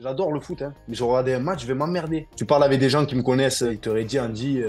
J'adore le foot, hein. mais je regardais un match, je vais m'emmerder. Tu parles avec des gens qui me connaissent, ils t'auraient dit, Andy, dit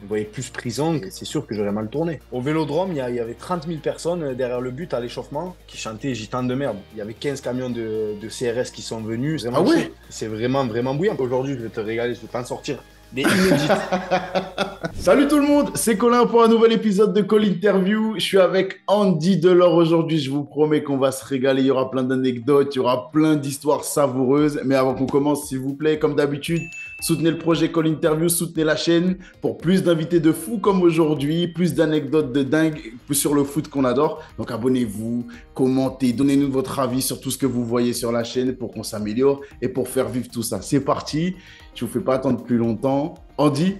vous voyez plus prison, c'est sûr que j'aurais mal tourné. Au vélodrome, il y, avait 30 000 personnes euh, derrière le but à l'échauffement qui chantaient Gitan de merde. Il y avait 15 camions de, CRS qui sont venus. ah C'est vraiment, vraiment bouillant. Aujourd'hui, je vais te régaler, je vais t'en sortir. Salut tout le monde, c'est Colin pour un nouvel épisode de Call Interview. Je suis avec Andy Delors aujourd'hui. Je vous promets qu'on va se régaler. Il y aura plein d'anecdotes, il y aura plein d'histoires savoureuses. Mais avant qu'on commence, s'il vous plaît, comme d'habitude, soutenez le projet Call Interview, soutenez la chaîne pour plus d'invités de fou comme aujourd'hui, plus d'anecdotes de dingue sur le foot qu'on adore. Donc abonnez-vous, commentez, donnez-nous votre avis sur tout ce que vous voyez sur la chaîne pour qu'on s'améliore et pour faire vivre tout ça. C'est parti. Je vous fais pas attendre plus longtemps. Andy,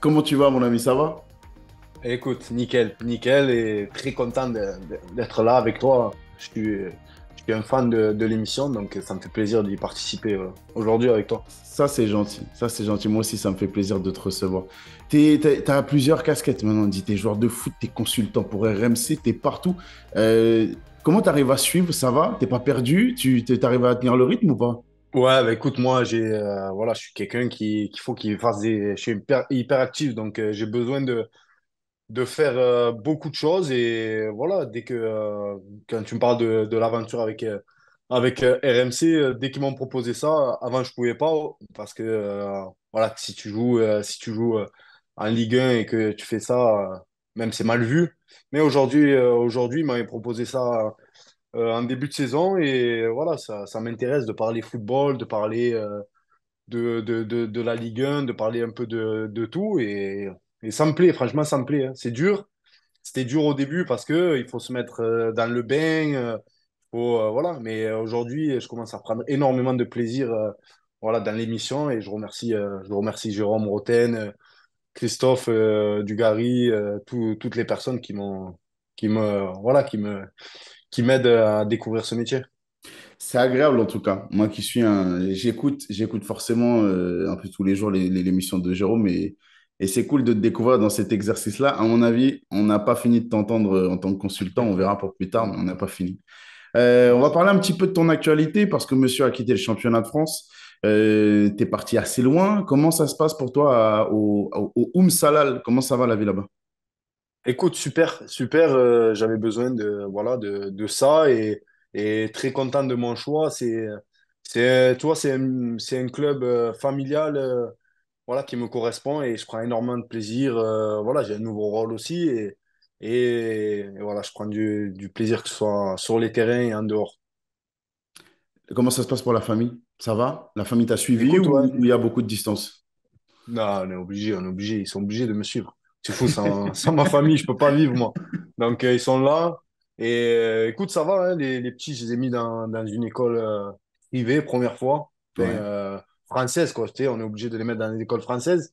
comment tu vas, mon ami Ça va Écoute, nickel, nickel, et très content d'être là avec toi. Je suis, un fan de, l'émission, donc ça me fait plaisir d'y participer euh, aujourd'hui avec toi. Ça, c'est gentil. Ça, c'est gentil. Moi aussi, ça me fait plaisir de te recevoir. Tu as plusieurs casquettes maintenant, Andy, Tu es joueur de foot, tu es consultant pour RMC, tu es partout. Euh, comment tu arrives à suivre Ça va T'es pas perdu Tu arrives à tenir le rythme ou pas Ouais, bah, écoute, moi, j'ai, euh, voilà, je suis quelqu'un qui, qu'il faut qu'il fasse des. Je suis hyper, actif, donc euh, j'ai besoin de, de faire euh, beaucoup de choses. Et voilà, dès que. quand tu me parles de, l'aventure avec, avec RMC, dès qu'ils m'ont proposé ça, avant, je ne pouvais pas, parce que, voilà, si tu joues, si tu joues en Ligue 1 et que tu fais ça, même c'est mal vu. Mais aujourd'hui, aujourd'hui, ils m'ont proposé ça euh, en début de saison. Et voilà, ça, ça m'intéresse de parler football, de parler euh, de, de, de, de, la Ligue 1, de parler un peu de, de tout. Et, et, ça me plaît, franchement, ça me plaît. Hein. C'est dur. C'était dur au début parce qu'il euh, faut se mettre dans le bain. voilà. Mais aujourd'hui, je commence à prendre énormément de plaisir voilà, dans l'émission et je remercie, je remercie Jérôme Roten, Christophe Dugarry, toutes les personnes qui m'ont qui me voilà qui me qui m'aide à découvrir ce métier. C'est agréable en tout cas. Moi qui suis un. J'écoute, j'écoute forcément euh, un peu tous les jours l'émission les, les, de Jérôme et, et c'est cool de te découvrir dans cet exercice-là. À mon avis, on n'a pas fini de t'entendre euh, en tant que consultant. On verra pour plus tard, mais on n'a pas fini. Euh, on va parler un petit peu de ton actualité parce que monsieur a quitté le championnat de France. tu es parti assez loin. Comment ça se passe pour toi au, au Oum Salal Comment ça va la vie là-bas Écoute, super, super. Euh, j'avais besoin de, voilà, de, ça et, très content de mon choix. C'est, c'est, tu c'est un, club euh, familial euh, voilà, qui me correspond et je prends énormément de plaisir. voilà, j'ai un nouveau rôle aussi et, et, voilà, je prends du, plaisir que ce soit sur les terrains et en dehors. Comment ça se passe pour la famille? Ça va? La famille t'a suivi ou il y a beaucoup de distance? non, on est obligé, on est obligé, ils sont obligés de me suivre. C'est fou, sans, ma famille, je ne peux pas vivre, moi. Donc, euh, ils sont là. Et euh, écoute, ça va, hein, les, petits, je les ai mis dans, une école euh, privée, première fois, ben, française, quoi. on est obligé de les mettre dans des écoles françaises.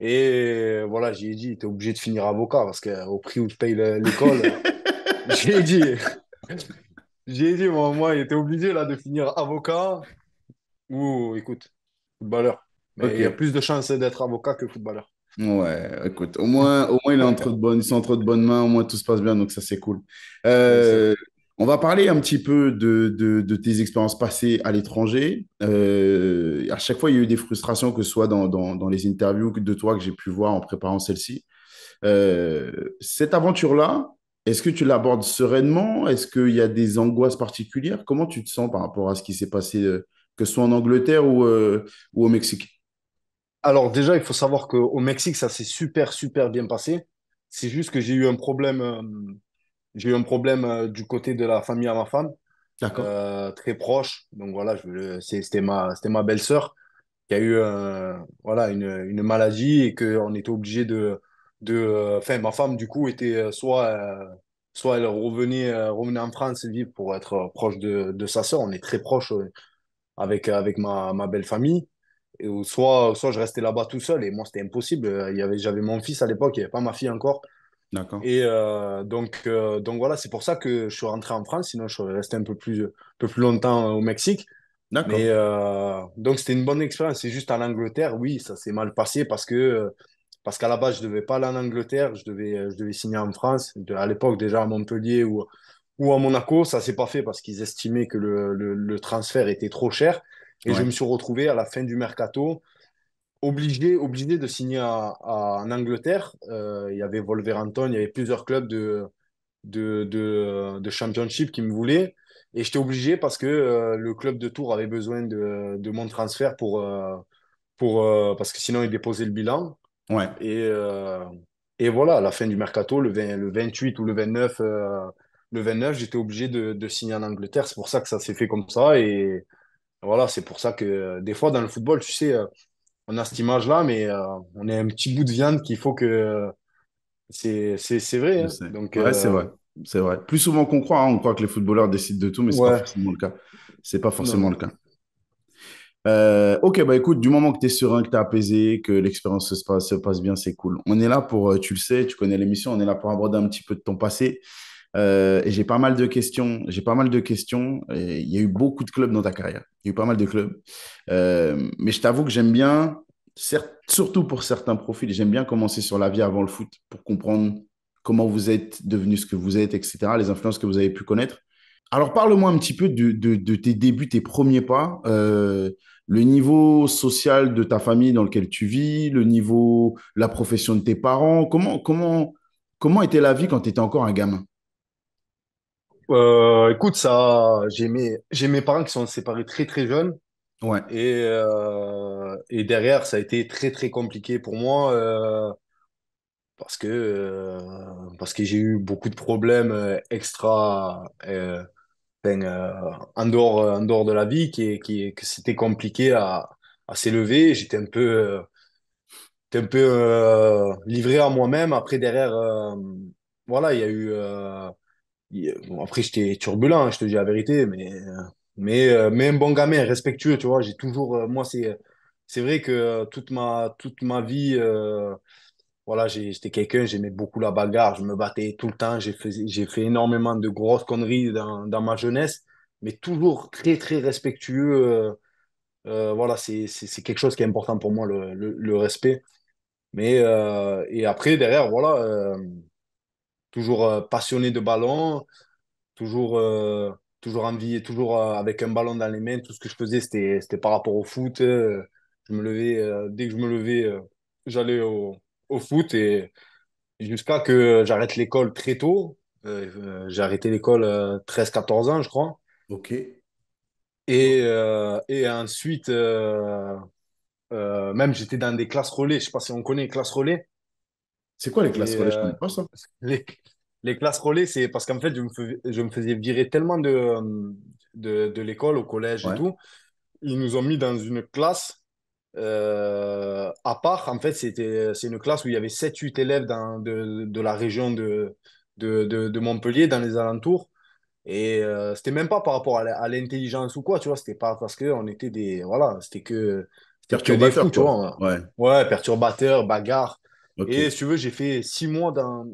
Et voilà, j'ai dit, était obligé de finir avocat parce qu'au prix où tu paye l'école, j'ai dit, j'ai dit, moi, il était obligé là de finir avocat ou, écoute, footballeur. il y a plus de chances d'être avocat que footballeur. Ouais, écoute, au moins, au moins entre de bonnes, ils sont entre de bonnes mains, au moins tout se passe bien, donc ça c'est cool. Euh, on va parler un petit peu de, tes expériences passées à l'étranger. Euh, à chaque fois, il y a eu des frustrations, que ce soit dans, les interviews de toi que j'ai pu voir en préparant celle-ci. Euh, cette aventure-là, est-ce que tu l'abordes sereinement Est-ce qu'il y a des angoisses particulières Comment tu te sens par rapport à ce qui s'est passé, que ce soit en Angleterre ou, ou au Mexique alors déjà, il faut savoir qu'au Mexique, ça s'est super, super bien passé. C'est juste que j'ai eu un problème, euh, j'ai eu un problème euh, du côté de la famille à ma femme, euh, très proche. Donc voilà, c'était ma, belle-sœur qui a eu voilà, une, maladie et qu'on était obligé de... de enfin, ma femme, du coup, était soit, soit elle revenait, en France vivre pour être proche de, sa sœur. On est très proche avec, avec ma belle famille soit, soit je restais là-bas tout seul et moi c'était impossible. Euh, il y avait, j'avais mon fils à l'époque, il n'y avait pas ma fille encore. D'accord. Et euh, donc, euh, donc voilà, c'est pour ça que je suis rentré en France, sinon je serais resté un peu plus, un peu plus longtemps au Mexique. D'accord. donc c'était une bonne expérience. C'est juste en Angleterre, oui, ça s'est mal passé parce que parce qu'à la base je devais pas aller en Angleterre, je devais, je devais signer en France. à l'époque déjà à Montpellier ou ou à Monaco, ça s'est pas fait parce qu'ils estimaient que le, le, le transfert était trop cher. Et je me suis retrouvé à la fin du mercato, obligé, obligé de signer en Angleterre. Euh, il y avait Wolverhampton, il y avait plusieurs clubs de, de, de, Championship qui me voulaient. Et j'étais obligé parce que euh, le club de Tours avait besoin de, de mon transfert pour, euh, pour, parce que sinon il déposait le bilan. Ouais. Et, et voilà, à la fin du mercato, le, le 28 ou le 29, le 29 j'étais obligé de, de signer en Angleterre. C'est pour ça que ça s'est fait comme ça. Et, voilà, c'est pour ça que euh, des fois, dans le football, tu sais, euh, on a cette image-là, mais euh, on est un petit bout de viande qu'il faut que. C'est vrai. Hein. Donc, ouais, c'est vrai. C'est vrai. Plus souvent qu'on croit, hein, on croit que les footballeurs décident de tout, mais ce n'est pas forcément le cas. C'est pas forcément le cas. ok, bah écoute, du moment que tu es serein, que tu es apaisé, que l'expérience se passe, se passe bien, c'est cool. On est là pour, tu le sais, tu connais l'émission, on est là pour aborder un petit peu de ton passé, euh, j'ai pas mal de questions. J'ai pas mal de questions. Il y a eu beaucoup de clubs dans ta carrière. Il y a eu pas mal de clubs. Euh, mais je t'avoue que j'aime bien, certes, surtout pour certains profils, j'aime bien commencer sur la vie avant le foot pour comprendre comment vous êtes devenu ce que vous êtes, etc., les influences que vous avez pu connaître. Alors, parle-moi un petit peu de, tes débuts, tes premiers pas, euh, le niveau social de ta famille dans lequel tu vis, le niveau, la profession de tes parents. Comment, comment, comment était la vie quand tu étais encore un gamin euh, écoute, ça, j'ai mes, mes, parents qui sont séparés très très jeunes. Ouais. Et, euh, et, derrière, ça a été très très compliqué pour moi euh, parce que, parce que j'ai eu beaucoup de problèmes extra en, dehors, en dehors de la vie qui, qui, que c'était compliqué à, à s'élever. J'étais un peu, un peu livré à moi-même. Après, derrière, voilà, il y a eu après, j'étais turbulent, hein, je te dis la vérité, mais, euh, mais, euh, mais un bon gamin, respectueux, tu vois. J'ai toujours, euh, moi, c'est, c'est vrai que toute ma, toute ma vie, voilà, j'étais quelqu'un, j'aimais beaucoup la bagarre, je me battais tout le temps, j'ai fait, j'ai fait énormément de grosses conneries dans, dans, ma jeunesse, mais toujours très, très respectueux. voilà, c'est, quelque chose qui est important pour moi, le, le, respect. Mais, et après, derrière, voilà toujours euh, passionné de ballon, toujours, euh, toujours envie, toujours euh, avec un ballon dans les mains. Tout ce que je faisais, c'était, par rapport au foot. je me levais, dès que je me levais, j'allais au, foot et jusqu'à que j'arrête l'école très tôt. j'ai arrêté l'école 13-14 ans, je crois. Ok. Et, et ensuite, même j'étais dans des classes relais. Je ne sais pas si on connaît les classes relais. C'est quoi les classes relais Je euh, pas ça. Les, classes relais, c'est parce qu'en fait, je me, faisais virer tellement euh, de, de, l'école, au collège et tout. Ils nous ont mis dans une classe euh, à part. En fait, c'était, c'est une classe où il y avait 7-8 élèves dans, de, la région de, de, Montpellier, dans les alentours. Et c'était même pas par rapport à l'intelligence ou quoi, tu vois. C'était pas parce qu'on était des. Voilà, c'était que. Perturbateur, tu vois. ouais, perturbateur, bagarre. Et si tu veux, j'ai fait six mois dans,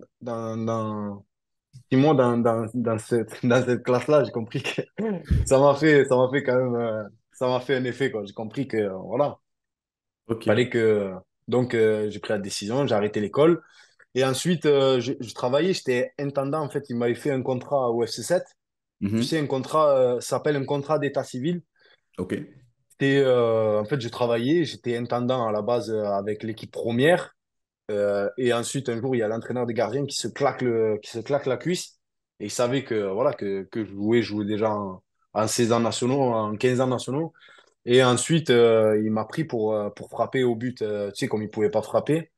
mois dans, dans, dans cette, dans cette classe-là. J'ai compris que ça m'a fait, ça m'a fait quand même, euh, ça m'a fait un effet, J'ai compris que, euh, voilà. Fallait que, donc, euh, j'ai pris la décision, j'ai arrêté l'école. Et ensuite, je, travaillais, j'étais intendant. En fait, il m'avait fait un contrat au FC7. C'est mhm. Tu sais, un contrat, ça s'appelle un contrat d'état civil. OK. en fait, je travaillais, j'étais intendant à la base avec l'équipe première. Euh, et ensuite, un jour, il y a l'entraîneur des gardiens qui se claque, qui se claque la cuisse. Et il savait que, voilà, que, je jouais, déjà en, 16 ans nationaux, en 15 ans nationaux. Et ensuite, euh, il m'a pris pour, euh, pour frapper au but, tu sais, comme il ne pouvait pas frapper.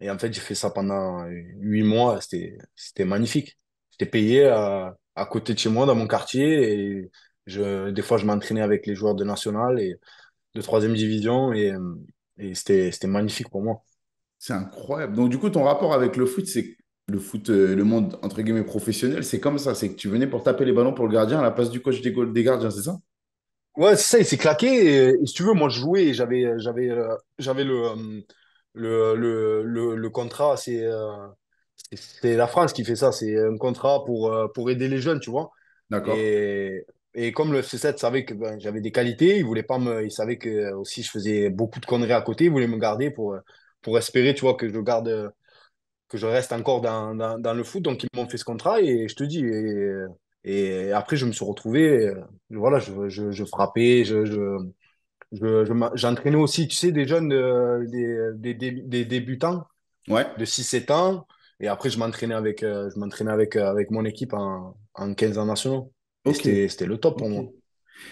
Et en fait, j'ai fait ça pendant 8 mois. C'était magnifique. J'étais payé à, côté de chez moi, dans mon quartier. Et je, des fois, je m'entraînais avec les joueurs de National et de 3 division. et c'était magnifique pour moi. C'est incroyable. Donc, du coup, ton rapport avec le foot, c'est le foot, euh, le monde entre guillemets professionnel, c'est comme ça. C'est que tu venais pour taper les ballons pour le gardien à la place du coach des, gardiens, c'est ça? Ouais, c'est ça, il s'est claqué. Et, si tu veux, moi, je jouais j'avais, euh, j'avais, euh, j'avais le, le, contrat. C'est, la France qui fait ça. C'est un contrat pour, pour aider les jeunes, tu vois. D'accord. Et, comme le fc 7 savait que ben, j'avais des qualités, il voulait pas me, il savait que aussi je faisais beaucoup de conneries à côté, il voulait me garder pour, pour espérer, tu vois, que je garde, euh, que je reste encore dans, le foot. Donc, ils m'ont fait ce contrat et je te dis, et, après, je me suis retrouvé, euh, voilà, je, frappais, je, j'entraînais aussi, tu sais, des jeunes, euh, des, débutants ouais. de 6-7 ans. Et après, je m'entraînais avec, je m'entraînais avec, avec mon équipe en, 15 ans nationaux. C'était le top pour moi.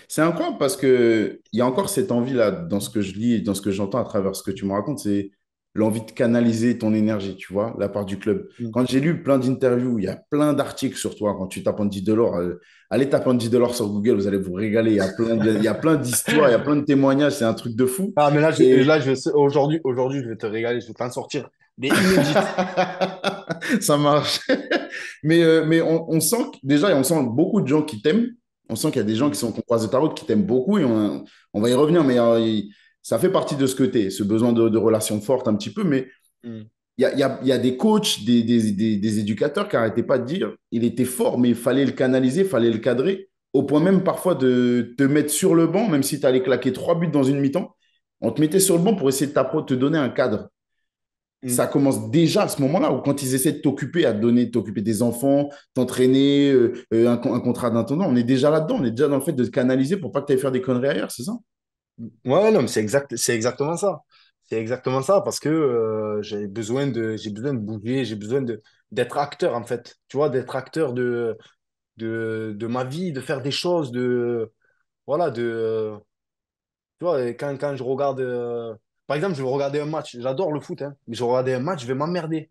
C'est incroyable parce qu'il y a encore cette envie-là dans ce que je lis, dans ce que j'entends à travers ce que tu me racontes. C'est l'envie de canaliser ton énergie, tu vois, la part du club. Mm. Quand j'ai lu plein d'interviews, il y a plein d'articles sur toi. Quand tu tapes Andy Delors, euh, allez taper Andy Delors sur Google, vous allez vous régaler. Il y a plein, il plein d'histoires, il y a plein de témoignages, c'est un truc de fou. Ah, mais là, là, je aujourd'hui, aujourd'hui, je vais te régaler, je vais t'en sortir. Mais Ça marche. mais euh, mais on, sent déjà, on sent beaucoup de gens qui t'aiment on sent qu'il y a des gens mm. qui sont qu'on croise de ta route qui t'aiment beaucoup et on, on, va y revenir mais euh, ça fait partie de ce que tu es, ce besoin de, relations fortes un petit peu, mais mm. il y, a, des coachs, des, éducateurs qui n'arrêtaient pas de dire, il était fort, mais il fallait le canaliser, il fallait le cadrer, au point même parfois de te mettre sur le banc, même si tu allais claquer trois buts dans une mi-temps, on te mettait sur le banc pour essayer de te donner un cadre. Mm. Ça commence déjà à ce moment-là, ou quand ils essaient de t'occuper, à donner, t'occuper des enfants, t'entraîner, euh, euh, un, contrat d'intendant, on est déjà là-dedans, on est déjà dans le fait de canaliser pour pas que tu ailles faire des conneries ailleurs, c'est ça Ouais, non, mais c'est c'est exactement ça. C'est exactement ça parce que euh, j'ai besoin de, j'ai besoin de bouger, j'ai besoin de d'être acteur en fait. Tu vois, d'être acteur de, de ma vie, de faire des choses, de voilà, de tu vois. Quand, quand je regarde, euh, par exemple, je vais regarder un match. J'adore le foot, hein, mais je vais regarder un match, je vais m'emmerder.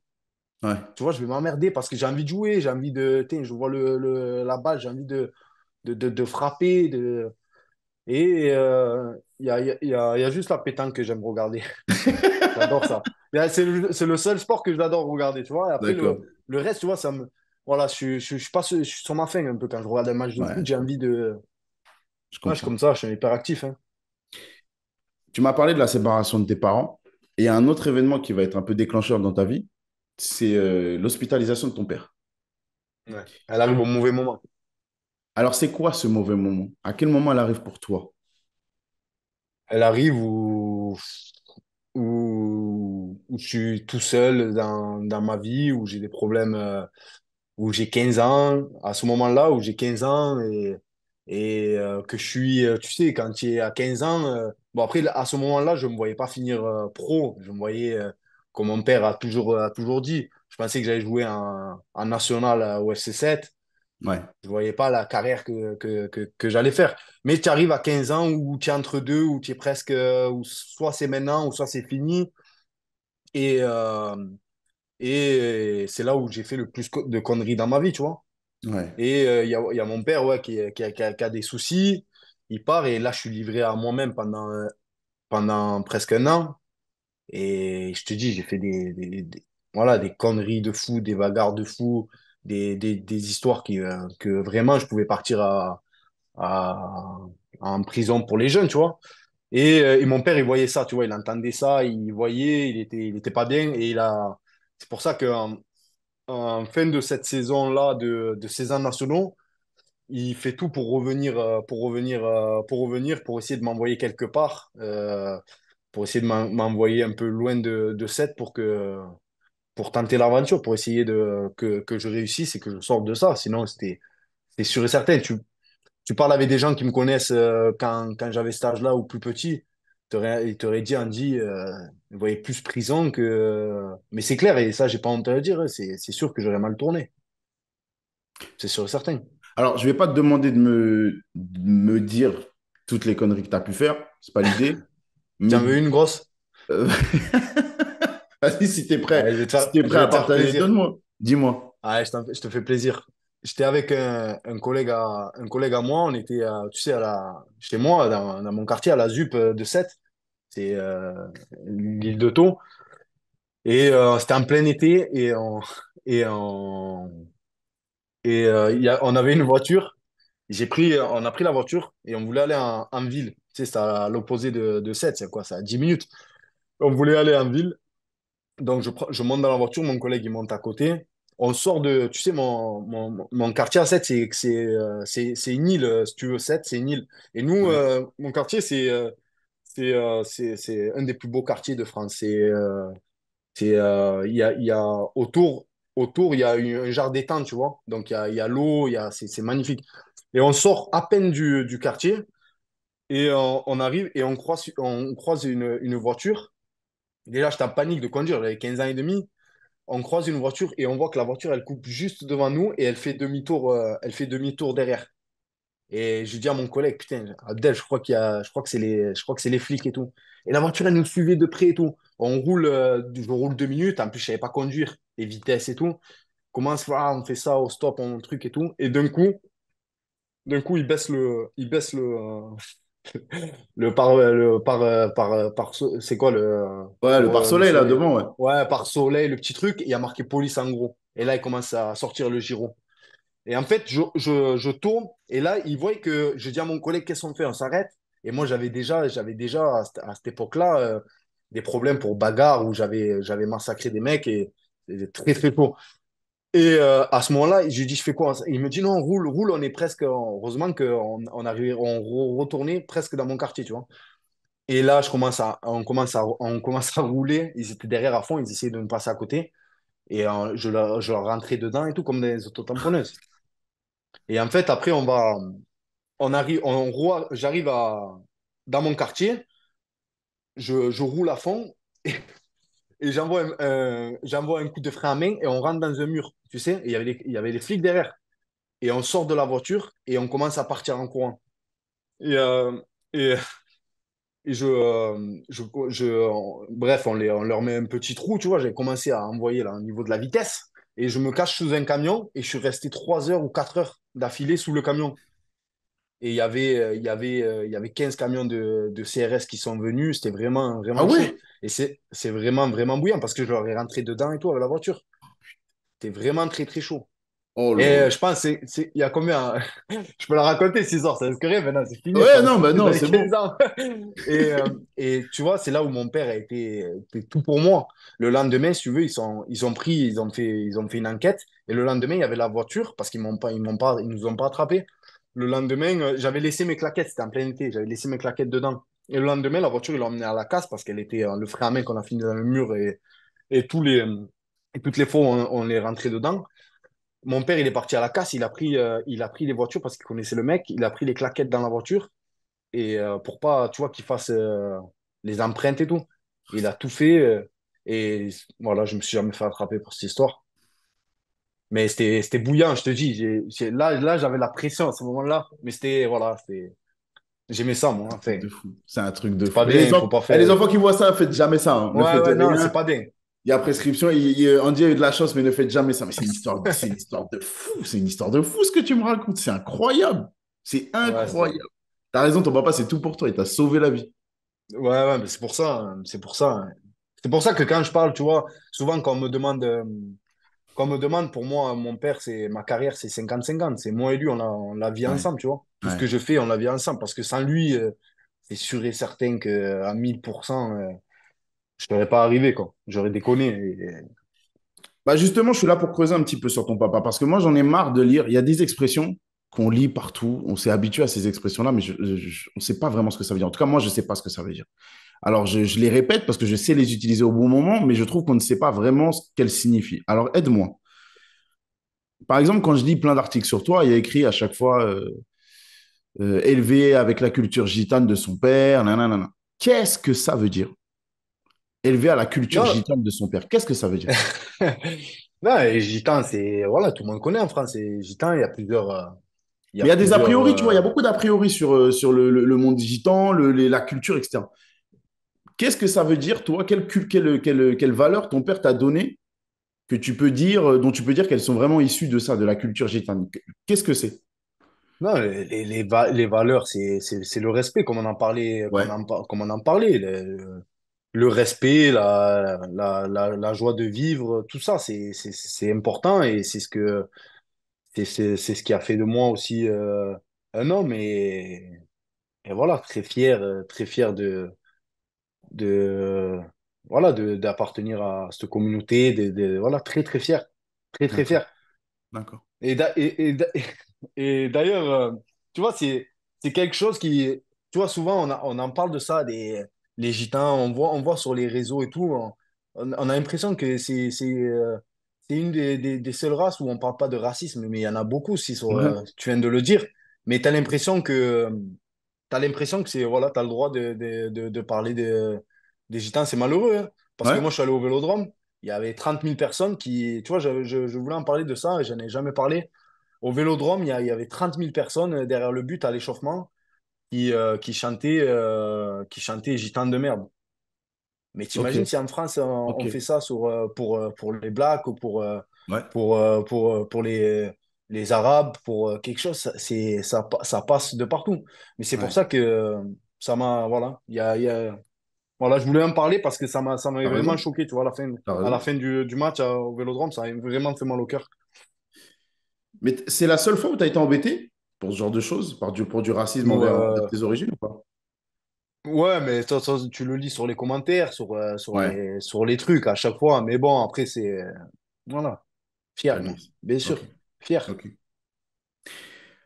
Tu vois, je vais m'emmerder parce que j'ai envie de jouer, j'ai envie de, je vois la balle, j'ai envie de de, de de frapper, de et il euh, y, a, y, a, y, a, juste la pétanque que j'aime regarder. j'adore ça. C'est le, le, seul sport que j'adore regarder, tu vois. Et après, le, reste, tu vois, ça me. Voilà, je, je, suis sur ma faim un peu quand je regarde un match de foot. J'ai envie de. Je match comme ça, je suis hyper actif. Hein. Tu m'as parlé de la séparation de tes parents. Et il y a un autre événement qui va être un peu déclencheur dans ta vie c'est euh, l'hospitalisation de ton père. Ouais. Elle arrive au mauvais moment. Alors, c'est quoi ce mauvais moment À quel moment elle arrive pour toi Elle arrive où, je suis tout seul dans, ma vie, où j'ai des problèmes, euh, où j'ai 15 ans, à ce moment-là, où j'ai 15 ans et, euh, que je suis, euh, tu sais, quand tu es à 15 ans, bon, après, à ce moment-là, je ne me voyais pas finir pro, je me voyais, comme mon père a toujours, toujours dit, je pensais que j'allais jouer en, en national au FC7 Ouais. Je ne voyais pas la carrière que, que, que, que j'allais faire. Mais tu arrives à 15 ans où tu es entre deux, où tu es presque. Euh, ou soit c'est maintenant, ou soit c'est fini. Et, euh, et c'est là où j'ai fait le plus de conneries dans ma vie, tu vois. Ouais. Et il euh, y, a, y, a, mon père ouais, qui, qui, a, qui, a, des soucis. Il part et là, je suis livré à moi-même pendant, pendant presque un an. Et je te dis, j'ai fait des, des, voilà, des conneries de fou, des bagarres de fou des, des, histoires qui, euh, que vraiment je pouvais partir à, à, en prison pour les jeunes, tu vois. Et, euh, et, mon père, il voyait ça, tu vois, il entendait ça, il voyait, il était, il était pas bien. Et il a... c'est pour ça qu'en en fin de cette saison-là, de, de saison nationaux, il fait tout pour revenir, euh, pour revenir, pour revenir, pour essayer de m'envoyer quelque part, pour essayer de m'envoyer un peu loin de, de pour que, pour tenter l'aventure, pour essayer de, que, que, je réussisse et que je sorte de ça. Sinon, c'était sûr et certain. Tu, tu parles avec des gens qui me connaissent euh, quand, quand j'avais cet âge-là ou plus petit, ils t'auraient dit, Andy, euh, vous voyez plus prison que. Mais c'est clair, et ça, j'ai pas honte à le dire, c'est sûr que j'aurais mal tourné. C'est sûr et certain. Alors, je vais pas te demander de me, me dire toutes les conneries que tu as pu faire, c'est pas l'idée. Tu en veux une grosse euh, Vas-y, si t'es prêt, prêt à partager, donne-moi. Dis-moi. Ah, je, te fais plaisir. J'étais avec un, collègue à, un collègue à moi. On était, tu sais, à la, chez moi, dans, mon quartier, à la ZUP euh, de 7. C'est euh, l'île de Thon. Et euh, c'était en plein été. Et on, et, on, avait une voiture. J'ai pris, on a pris la voiture et on voulait aller en, ville. Tu sais, c'est à l'opposé de, de 7. C'est quoi ça 10 minutes. On voulait aller en ville. Donc, je, monte dans la voiture, mon collègue, il monte à côté. On sort de, tu sais, mon, mon, mon quartier à 7, euh, c'est, c'est, une île, euh, si tu veux, 7, c'est une île. Et nous, euh, mon quartier, c'est, c'est, un des plus beaux quartiers de France. C'est, c'est, il y a, y a autour, autour, il y a un jardin d'étang, tu vois. Donc, il y a, y a l'eau, y a, c'est, c'est magnifique. Et on sort à peine du, du quartier et on, on, arrive et on croise, on croise une, une voiture Déjà, j'étais en panique de conduire, j'avais 15 ans et demi. On croise une voiture et on voit que la voiture, elle coupe juste devant nous et elle fait demi-tour, euh, demi derrière. Et je dis à mon collègue, putain, Abdel, je crois qu'il a, je crois que c'est les, les flics et tout. Et la voiture, elle nous suivait de près et tout. On roule, euh, je roule deux minutes. En plus, je savais pas conduire, les vitesses et tout. Commence, voir ah, on fait ça au stop, on truc et tout. Et d'un coup, d'un coup, il baisse le, il baisse le, euh, le par le par euh, euh, c'est quoi le ouais le euh, par soleil, là devant ouais ouais par soleil le petit truc il y a marqué police en gros et là il commence à sortir le giro. et en fait je, tourne et là il voit que je dis à mon collègue qu'est-ce qu'on fait on s'arrête et moi j'avais déjà j'avais déjà à, cette époque là des problèmes pour bagarre où j'avais j'avais massacré des mecs et, c'était très très fort. Et euh, à ce moment-là, je lui dis, je fais quoi Il me dit, non, roule, roule, on est presque, heureusement qu'on on on retournait presque dans mon quartier, tu vois. Et là, je commence à, on, commence à, on commence à rouler, ils étaient derrière à fond, ils essayaient de me passer à côté, et euh, je, leur, rentrais dedans et tout, comme des autotamponneuses. Et en fait, après, on va, on arrive, j'arrive à, dans mon quartier, je, roule à fond, et et j'envoie un, coup de frein à main et on rentre dans un mur, tu sais, il y, avait il y avait les flics derrière. Et on sort de la voiture et on commence à partir en courant. Et, euh, je, euh, je, je bref, on, on leur met un petit trou, tu vois, j'ai commencé à envoyer là, au niveau de la vitesse. Et je me cache sous un camion et je suis resté trois heures ou quatre heures d'affilée sous le camion. Et il y avait, euh, il y avait, euh, il y avait 15 camions de, de CRS qui sont venus. C'était vraiment, vraiment. Ah oui et c'est vraiment, vraiment bouillant parce que je leur ai rentré dedans et tout avec la voiture. C'était vraiment très, très chaud. Oh et euh, je pense, il y a combien Je peux la raconter, 6 heures, ça risquerait maintenant, c'est fini. Ouais, non, mais bah non, c'est bon. et, et, tu vois, c'est là où mon père a été, tout pour moi. Le lendemain, si tu veux, ils, sont, ils ont pris, ils ont, fait, ils ont fait une enquête. Et le lendemain, il y avait la voiture parce qu'ils ne ils, ils nous ont pas attrapés. Le lendemain, euh, j'avais laissé mes claquettes, c'était en plein été, j'avais laissé mes claquettes dedans. Et le lendemain, la voiture, il l'a emmenée à la casse parce qu'elle était euh, le frein à main qu'on a fini dans le mur et, et, tous les, toutes les fois, on, est rentré dedans. Mon père, il est parti à la casse, il a pris, euh, il a pris les voitures parce qu'il connaissait le mec, il a pris les claquettes dans la voiture et pour pas, tu vois, qu'il fasse les empreintes et tout. Il a tout fait et voilà, je me suis jamais fait attraper pour cette histoire. Mais c'était bouillant, je te dis. là, là j'avais la pression à ce moment-là. Mais c'était, voilà, c'était. J'aimais ça, moi. C'est C'est un truc de fou. Pas les, enfants, faire... les enfants qui voient ça, faites jamais ça. Hein. non, c'est pas bien. Il y a prescription. Il, il, Andy a eu de la chance, mais ne faites jamais ça. Mais c'est une, histoire, de fou. C'est une histoire de fou ce que tu me racontes. C'est incroyable. C'est incroyable. T'as raison, ton papa, c'est tout pour toi. Il t'a sauvé la vie. Ouais, ouais, mais c'est pour ça. Hein. C'est pour ça. Hein. C'est pour ça que quand je parle, tu vois, souvent quand on me demande. Euh, qu'on me demande, pour moi, mon père, c'est ma carrière, c'est 50-50. C'est moi et lui, on la, la vit ensemble, tu vois. Tout ce que je fais, on la vit ensemble. Parce que sans lui, euh, c'est sûr et certain qu'à euh, 1000%, euh, je ne serais pas arrivé, quoi. J'aurais déconné. Bah justement, je suis là pour creuser un petit peu sur ton papa. Parce que moi, j'en ai marre de lire. Il y a des expressions qu'on lit partout. On s'est habitué à ces expressions-là, mais je, on ne sait pas vraiment ce que ça veut dire. En tout cas, moi, je ne sais pas ce que ça veut dire. Alors, je, les répète parce que je sais les utiliser au bon moment, mais je trouve qu'on ne sait pas vraiment ce qu'elles signifient. Alors, aide-moi. Par exemple, quand je lis plein d'articles sur toi, il y a écrit à chaque fois euh, euh, élevé avec la culture gitane de son père, Qu'est-ce que ça veut dire Élevé à la culture gitane de son père, qu'est-ce que ça veut dire Non, gitan, c'est. Voilà, tout le monde connaît en France. gitans. il y a plusieurs. Euh, il y a, des a priori, tu vois, il y a beaucoup d'a priori sur, sur le, monde gitan, la culture, etc. Qu'est-ce que ça veut dire, toi quelle, quelle, quelle, valeur ton père t'a donnée que tu peux dire, euh, dont tu peux dire qu'elles sont vraiment issues de ça, de la culture gitane Qu'est-ce que c'est les, valeurs, c'est le respect, comme on en parlait. en, le, respect, la, joie de vivre, tout ça, c'est important et c'est ce, que, c'est ce qui a fait de moi aussi euh, un homme. et voilà, très fier, euh, très fier de, de voilà de d'appartenir à cette communauté de, voilà très très fier très très fier d'accord et, et, d'ailleurs euh, tu vois c'est quelque chose qui tu vois souvent on, en parle de ça des les gitans on voit on voit sur les réseaux et tout on, a l'impression que c'est euh, c'est une des, des, des, seules races où on parle pas de racisme mais il y en a beaucoup si euh, tu viens de le dire mais tu as l'impression que tu l'impression que c'est voilà, tu as le droit de, de, de, parler des gitans, c'est malheureux. Hein. parce que moi, je suis allé au vélodrome, il y avait 30 000 personnes qui. Tu vois, je, voulais en parler de ça et j'en ai jamais parlé. Au vélodrome, il y, avait 30 000 personnes derrière le but à l'échauffement qui, euh, qui, chantaient, euh, qui chantaient gitans de merde. Mais tu imagines si en France, on, fait ça sur, euh, pour, pour les blacks ou pour, pour, pour, pour, les, les Arabes, pour euh, quelque chose, c'est ça, ça passe de partout. Mais c'est pour ça que euh, ça m'a. Voilà, il y a, Voilà, je voulais en parler parce que ça m'a ça m'a vraiment choqué, tu vois, à la fin, à la fin du, du match euh, au Vélodrome, ça a vraiment fait mal au cœur. Mais c'est la seule fois où tu as été embêté pour ce genre de choses, par du, pour du racisme envers tes origines ou pas Ouais, mais tu le lis sur les commentaires, sur, sur, les, sur les trucs à chaque fois. Mais bon, après, c'est. voilà. Fier, bien sûr. Fier.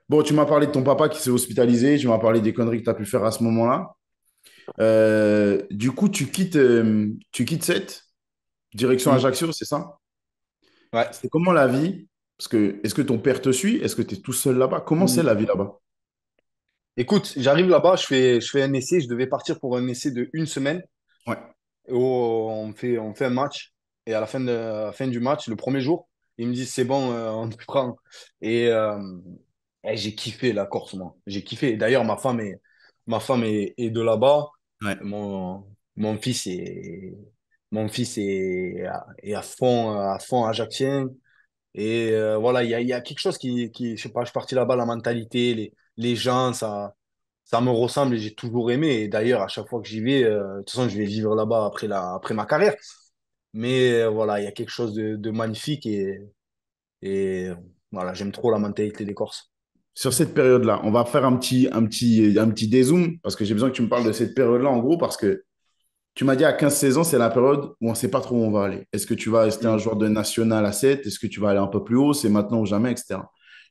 Bon, tu m'as parlé de ton papa qui s'est hospitalisé, tu m'as parlé des conneries que tu as pu faire à ce moment-là. Euh, du coup, tu quittes, euh, tu quittes cette direction Ajaccio, c'est ça Ouais. C'est comment la vie Parce que est-ce que ton père te suit Est-ce que tu es tout seul là-bas Comment c'est mm. la vie là-bas Écoute, j'arrive là-bas, je fais, je fais un essai, je devais partir pour un essai de une semaine. Ouais. on fait, on fait un match. Et à la fin, de, à la fin du match, le premier jour, ils me disent c'est bon, euh, on te prend. Euh, et, j'ai kiffé la Corse, moi. J'ai kiffé. D'ailleurs, ma femme est, ma femme est, de là-bas. Mon, fils est, mon fils est, à fond, à fond ajaxien. Et euh, voilà, il y a, quelque chose qui, qui, je sais pas, je suis parti là-bas, la mentalité, les, gens, ça, ça me ressemble et j'ai toujours aimé. Et d'ailleurs, à chaque fois que j'y vais, de toute façon, je vais vivre là-bas après, après ma carrière. Mais euh, voilà, il y a quelque chose de, magnifique et, voilà, j'aime trop la mentalité des Corses. Sur cette période-là, on va faire un petit, petit, un petit dézoom parce que j'ai besoin que tu me parles de cette période-là en gros parce que tu m'as dit à 15-16 ans, c'est la période où on ne sait pas trop où on va aller. Est-ce que tu vas rester un mm. joueur de national à 7 Est-ce que tu vas aller un peu plus haut C'est maintenant ou jamais, etc.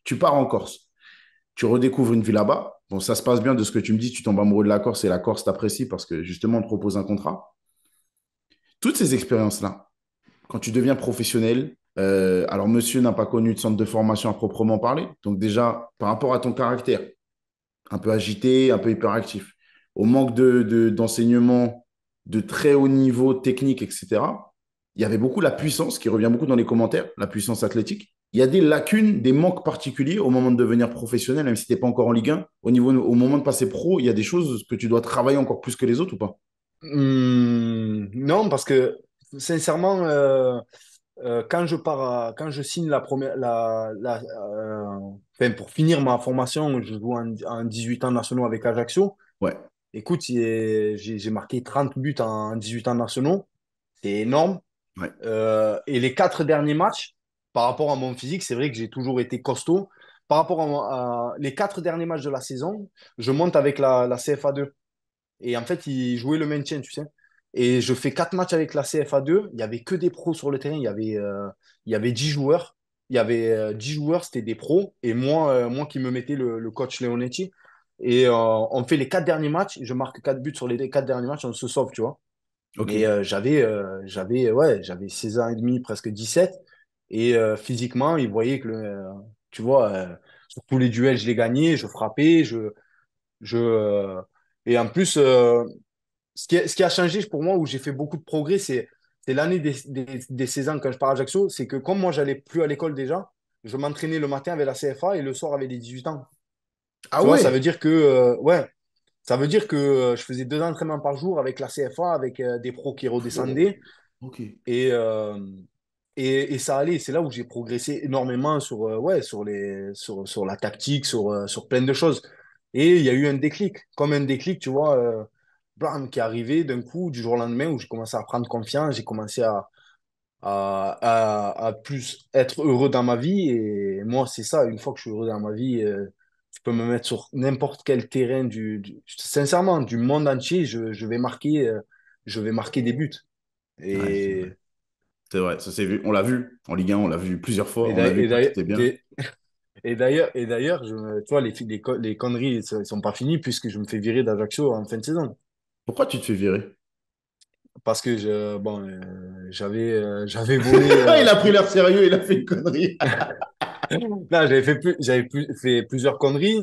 Tu pars en Corse. Tu redécouvres une vie là-bas. Bon, ça se passe bien de ce que tu me dis. Tu tombes amoureux de la Corse et la Corse t'apprécie parce que justement, on te propose un contrat toutes ces expériences-là, quand tu deviens professionnel, euh, alors monsieur n'a pas connu de centre de formation à proprement parler, donc déjà par rapport à ton caractère, un peu agité, un peu hyperactif, au manque d'enseignement de, d'enseignement de très haut niveau technique, etc., il y avait beaucoup la puissance qui revient beaucoup dans les commentaires, la puissance athlétique. Il y a des lacunes, des manques particuliers au moment de devenir professionnel, même si tu n'es pas encore en Ligue 1. Au, niveau, au moment de passer pro, il y a des choses que tu dois travailler encore plus que les autres ou pas Mmh, non, parce que sincèrement, euh, euh, quand je pars, quand je signe la première, la, euh, pour finir ma formation, je joue en, 18 ans nationaux avec Ajaccio. Ouais. Écoute, j'ai marqué 30 buts en 18 ans nationaux. C'est énorme. et les quatre derniers matchs, par rapport à mon physique, c'est vrai que j'ai toujours été costaud. Par rapport à, les quatre derniers matchs de la saison, je monte avec la, la CFA2. Et en fait, il jouait le maintien, tu sais. Et je fais quatre matchs avec la CFA2. Il n'y avait que des pros sur le terrain. Il y avait, euh, il y avait 10 joueurs. Il y avait 10 euh, joueurs, c'était des pros. Et moi, euh, moi qui me mettais le, coach Leonetti. Et on fait les quatre derniers matchs. Je marque quatre buts sur les quatre derniers matchs. On se sauve, tu vois. Et j'avais, j'avais, ouais, j'avais 16 ans et demi, presque 17. Et physiquement, ils voyaient que, le, tu vois, sur tous les duels, je les gagnais, je frappais, je. je et en plus, euh, ce, qui a, changé pour moi, où j'ai fait beaucoup de progrès, c'est l'année des, des, 16 ans quand je pars à Ajaccio. C'est que comme moi, j'allais plus à l'école déjà, je m'entraînais le matin avec la CFA et le soir avec les 18 ans. Ah ouais Ça veut dire que, euh, ouais, ça veut dire que euh, je faisais deux entraînements par jour avec la CFA, avec des pros qui redescendaient. Et, et, ça allait. C'est là où j'ai progressé énormément sur, ouais, sur, les, sur, la tactique, sur, sur plein de choses. Et il y a eu un déclic, comme un déclic, tu vois, euh, qui est arrivé d'un coup, du jour au lendemain, où j'ai commencé à prendre confiance, j'ai commencé à, plus être heureux dans ma vie. Et moi, c'est ça, une fois que je suis heureux dans ma vie, euh, je peux me mettre sur n'importe quel terrain du, sincèrement, du monde entier, je, vais marquer, euh, je vais marquer des buts. c'est vrai, vu. on l'a vu en Ligue 1, on l'a vu plusieurs fois. Et, c'était bien. Et d'ailleurs, et d'ailleurs, les, les, conneries ne sont pas finies puisque je me fais virer d'Ajaccio en fin de saison. Pourquoi tu te fais virer Parce que je, bon, euh, j'avais, euh, j'avais volé. Euh, il a pris l'air sérieux, il a fait une connerie. j'avais fait, j'avais fait plusieurs conneries.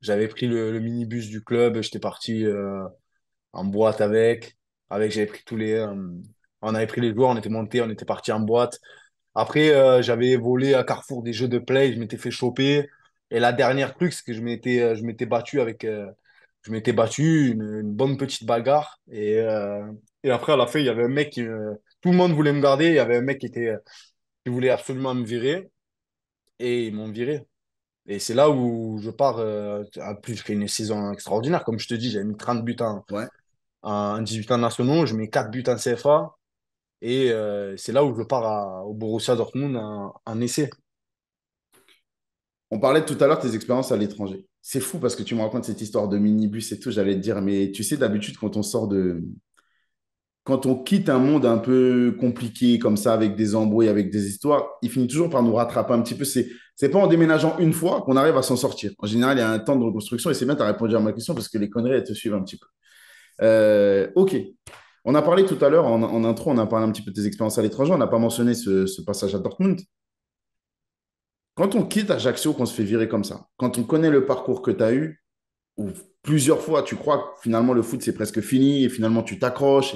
j'avais pris le, minibus du club, j'étais parti en boîte avec. Avec, j'avais pris tous les. on avait pris les joueurs, on était monté, on était parti en boîte. Après, euh, j'avais volé à Carrefour des jeux de play, je m'étais fait choper. Et la dernière truc, c'est que je m'étais, euh, je m'étais battu avec, euh, je m'étais battu une, bonne petite bagarre. Et, après, à la fin, il y avait un mec qui, tout le monde voulait me garder. Il y avait un mec qui était, qui voulait absolument me virer. Et ils m'ont viré. Et c'est là où je pars. à plus, je fais une saison extraordinaire. Comme je te dis, j'avais mis 30 buts en, en 18 ans nationaux. Je mets 4 buts en CFA. Et euh, c'est là où je pars au Borussia Dortmund, un, essai. On parlait tout à l'heure de tes expériences à l'étranger. C'est fou parce que tu me racontes cette histoire de minibus et tout. J'allais te dire, mais tu sais, d'habitude, quand on sort de. Quand on quitte un monde un peu compliqué, comme ça, avec des embrouilles, avec des histoires, il finit toujours par nous rattraper un petit peu. C'est, c'est pas en déménageant une fois qu'on arrive à s'en sortir. En général, il y a un temps de reconstruction et c'est bien, tu as répondu à ma question parce que les conneries, elles te suivent un petit peu. Euh, ok. On a parlé tout à l'heure, en, intro, on a parlé un petit peu de tes expériences à l'étranger. On n'a pas mentionné ce, passage à Dortmund. Quand on quitte Ajaccio, qu'on se fait virer comme ça, quand on connaît le parcours que tu as eu, où plusieurs fois tu crois que finalement le foot c'est presque fini et finalement tu t'accroches.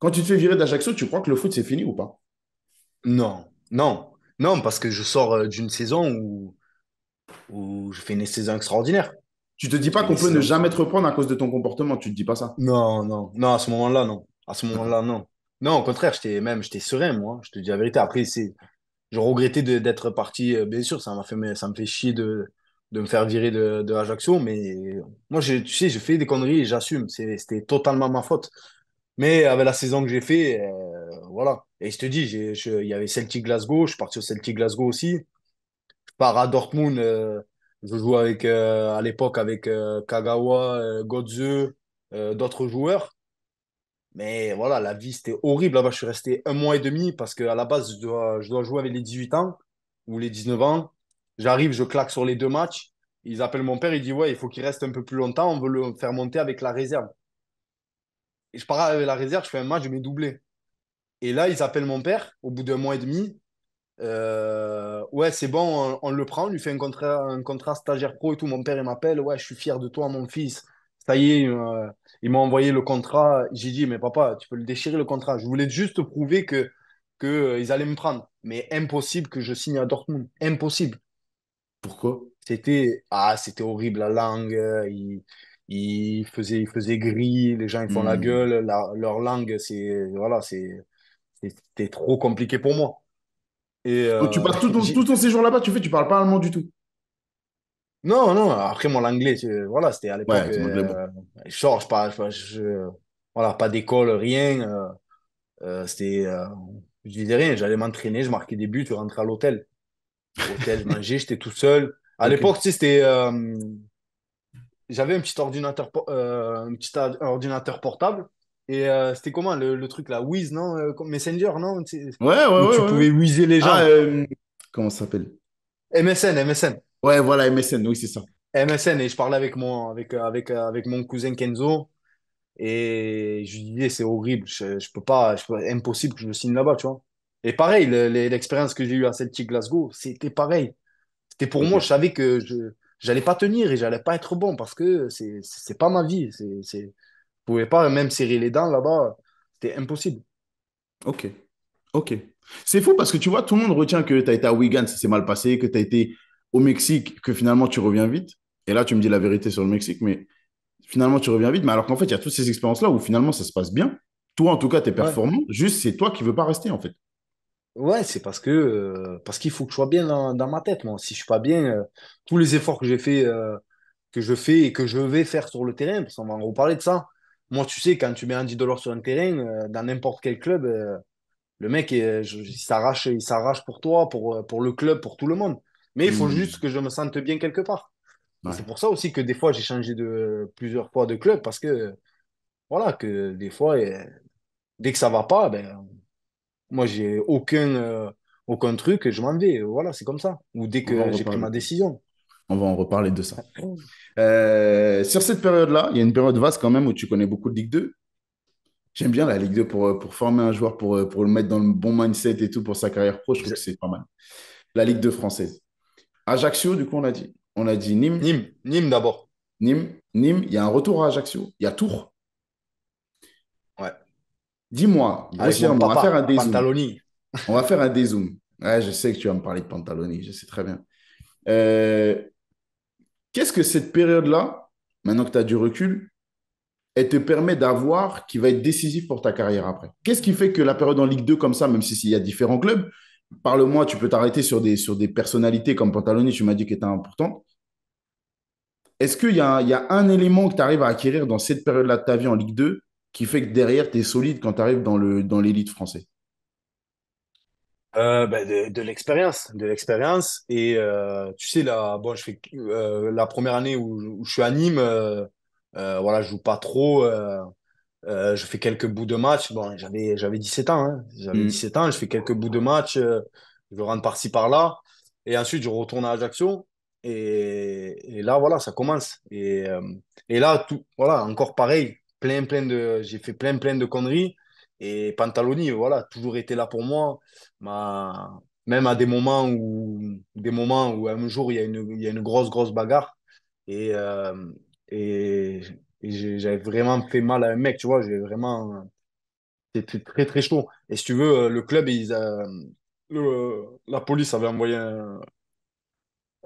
Quand tu te fais virer d'Ajaccio, tu crois que le foot c'est fini ou pas Non, non, non, parce que je sors euh, d'une saison où, où je fais une saison extraordinaire. Tu te dis pas qu'on peut ne jamais te reprendre à cause de ton comportement, tu te dis pas ça Non, non, non, à ce moment-là, non. À ce moment-là, non. Non, au contraire, j'étais même j'étais serein, moi. Je te dis la vérité. Après, c'est, je regrettais d'être parti. Euh, bien sûr, ça m'a fait, ça me fait chier de, me faire virer de, de Ajaccio, mais moi, je, tu sais, j'ai fait des conneries et j'assume. C'était totalement ma faute. Mais avec la saison que j'ai fait, euh, voilà. Et je te dis, il y avait Celtic Glasgow, je suis parti au Celtic Glasgow aussi. Je pars à Dortmund, euh, je joue avec, à l'époque avec Kagawa, Godze, d'autres joueurs. Mais voilà, la vie, c'était horrible. Là-bas, je suis resté un mois et demi parce qu'à la base, je dois, je dois jouer avec les 18 ans ou les 19 ans. J'arrive, je claque sur les deux matchs. Ils appellent mon père, il dit Ouais, il faut qu'il reste un peu plus longtemps, on veut le faire monter avec la réserve. Et je pars avec la réserve, je fais un match, je mets doublé. Et là, ils appellent mon père au bout d'un mois et demi. Euh, ouais, c'est bon, on, le prend, on lui fait un contrat, un contrat stagiaire pro et tout. Mon père, il m'appelle Ouais, je suis fier de toi, mon fils ça y est, ils m'ont envoyé le contrat. J'ai dit, mais papa, tu peux le déchirer le contrat. Je voulais juste prouver que qu'ils euh, allaient me prendre. Mais impossible que je signe à Dortmund. Impossible. Pourquoi C'était ah, c'était horrible la langue. Ils il, faisait, faisait gris. Les gens ils font la hmm. gueule. leur langue, c'est voilà, c'est c'était trop compliqué pour moi. Et, tu passes euh, tout ton, séjour là-bas. Tu fais, tu parles pas allemand du tout. Non, non, après moi l'anglais, voilà, c'était à l'époque. Euh, je ne voilà, pas d'école, rien. Euh, euh, c'était, je disais rien, j'allais m'entraîner, je marquais des buts, je rentrais à l'hôtel. Hôtel, je mangeais, j'étais tout seul. À l'époque, tu c'était. j'avais un petit ordinateur, un petit ordinateur portable. Et c'était comment le, truc là Wiz, non Messenger, non Ouais, ouais, ouais. Tu pouvais ouais. les ah, gens. comment ça s'appelle MSN, MSN. Ouais, voilà, MSN, oui, c'est ça. MSN, et je parlais avec mon, avec, euh, avec, euh, avec mon cousin Kenzo, et je lui disais, c'est horrible, je, peux pas, je impossible que je me signe là-bas, tu vois. Et pareil, l'expérience que j'ai eue à Celtic Glasgow, c'était pareil. C'était pour moi, je savais que je j'allais pas tenir et j'allais pas être bon parce que c'est pas ma vie. c'est c'est pouvais pas même serrer les dents là-bas, c'était impossible. Ok, ok. C'est fou parce que tu vois, tout le monde retient que tu as été à Wigan, ça s'est mal passé, que tu as été au Mexique que finalement tu reviens vite. Et là, tu me dis la vérité sur le Mexique, mais finalement, tu reviens vite. Mais alors qu'en fait, il y a toutes ces expériences-là où finalement, ça se passe bien. Toi, en tout cas, tu es performant. Juste, c'est toi qui ne veux pas rester, en fait. Ouais, c'est parce que euh, parce qu'il faut que je sois bien dans, ma tête, moi. Si je suis pas bien, euh, tous les efforts que j'ai fait, euh, que je fais et que je vais faire sur le terrain, parce qu'on va en reparler de ça. Moi, tu sais, quand tu mets un 10 dollars sur un terrain, dans n'importe quel club, le mec, il s'arrache pour toi, pour, pour le club, pour tout le monde. Mais il faut hmm. juste que je me sente bien quelque part. C'est pour ça aussi que des fois, j'ai changé de, plusieurs fois de club parce que, voilà, que des fois, dès que ça va pas, ben, moi, j'ai aucun, euh, aucun truc, je m'en vais. Voilà, c'est comme ça. Ou dès que j'ai pris ma décision. On va en reparler de ça. Euh, sur cette période-là, il y a une période vaste quand même où tu connais beaucoup de Ligue 2. J'aime bien la Ligue 2 pour, euh, pour former un joueur, pour, pour le mettre dans le bon mindset et tout pour sa carrière pro. Je trouve que c'est pas mal. La Ligue 2 française. Ajaccio, du coup, on a dit. On a dit Nîmes. Nîmes, Nîmes d'abord. Nîmes, Nîmes, il y a un retour à Ajaccio. Il y a Tours. Ouais. Dis-moi, on va faire un dézoom. On va faire un dézoom. Ouais, je sais que tu vas me parler de Pantaloni, je sais très bien. Euh, qu'est-ce que cette période-là, maintenant que tu as du recul, elle te permet d'avoir qui va être décisif pour ta carrière après Qu'est-ce qui fait que la période en Ligue 2 comme ça, même s'il y a différents clubs, parle-moi, tu peux t'arrêter sur des, sur des personnalités comme Pantaloni, tu m'as dit qu'il était important. Est-ce qu'il y, y, a un élément que tu arrives à acquérir dans cette période-là de ta vie en Ligue 2 qui fait que derrière, tu es solide quand tu arrives dans l'élite dans française euh, ben, de, l'expérience, de l'expérience. Et euh, tu sais, je fais, euh, la première année où, je suis à Nîmes, voilà, je joue pas trop. Euh, je fais quelques bouts de match. Bon, j'avais, j'avais 17 ans. Hein. J'avais 17 mm. ans. Je fais quelques bouts de match. Euh, je rentre par-ci, par-là. Et ensuite, je retourne à Ajaccio. Et, là, voilà, ça commence. Euh, et, là, tout, voilà, encore pareil. Plein, plein de, j'ai fait plein, plein de conneries. Et Pantaloni, voilà, toujours été là pour moi. Ma, même à des moments où, des moments où un jour, il y a une, grosse, grosse bagarre. Et, et et j'avais vraiment fait mal à un mec, tu vois. J'ai vraiment. C'était très, très chaud. Et si tu veux, euh, le club, ils, euh, la police avait envoyé un,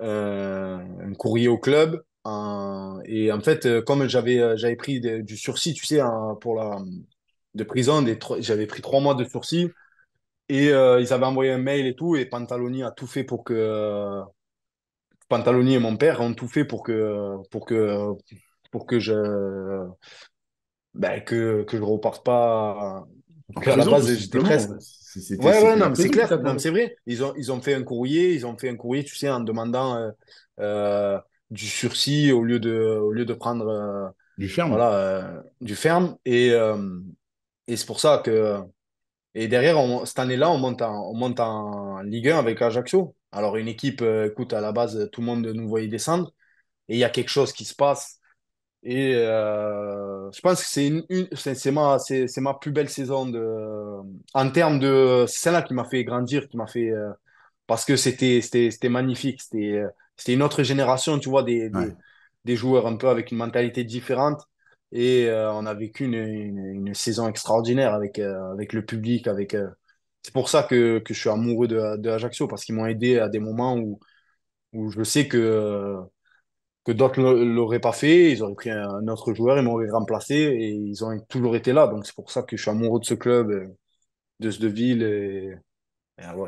euh, courrier au club. et en fait, comme j'avais j'avais pris du sursis, tu sais, pour la de prison, j'avais pris trois mois de sursis. Et ils avaient envoyé un mail et tout. Et Pantaloni a tout fait pour que Pantaloni et mon père ont tout fait pour que pour que pour que je ben, que, je reparte pas. à la base, j'étais presque. Ouais, c'est clair, c'est vrai. Ils ont, ils ont fait un courrier, ils ont fait un courrier, tu sais, en demandant euh, euh, du sursis au lieu de, au lieu de prendre. Euh, du ferme. Voilà, du ferme. Et, c'est pour ça que. Et derrière, cette année-là, on, monte on monte en Ligue 1 avec Ajaccio. Alors, une équipe, écoute, à la base, tout le monde nous voyait descendre. Et il y a quelque chose qui se passe et euh, je pense que c'est une, c'est ma, ma, plus belle saison de, en termes de. C'est celle-là qui m'a fait grandir, qui m'a fait. Euh, parce que c'était magnifique. Euh, c'était une autre génération, tu vois, des, des, joueurs un peu avec une mentalité différente. Et on a vécu une, une, saison extraordinaire avec, avec le public. avec C'est pour ça que, que, je suis amoureux de, de Ajaccio, parce qu'ils m'ont aidé à des moments où, où je sais que que d'autres ne l'auraient pas fait. Ils auraient pris un autre joueur, ils m'auraient remplacé et ils ont toujours été là. Donc c'est pour ça que je suis amoureux de ce club, euh, de ce ville et,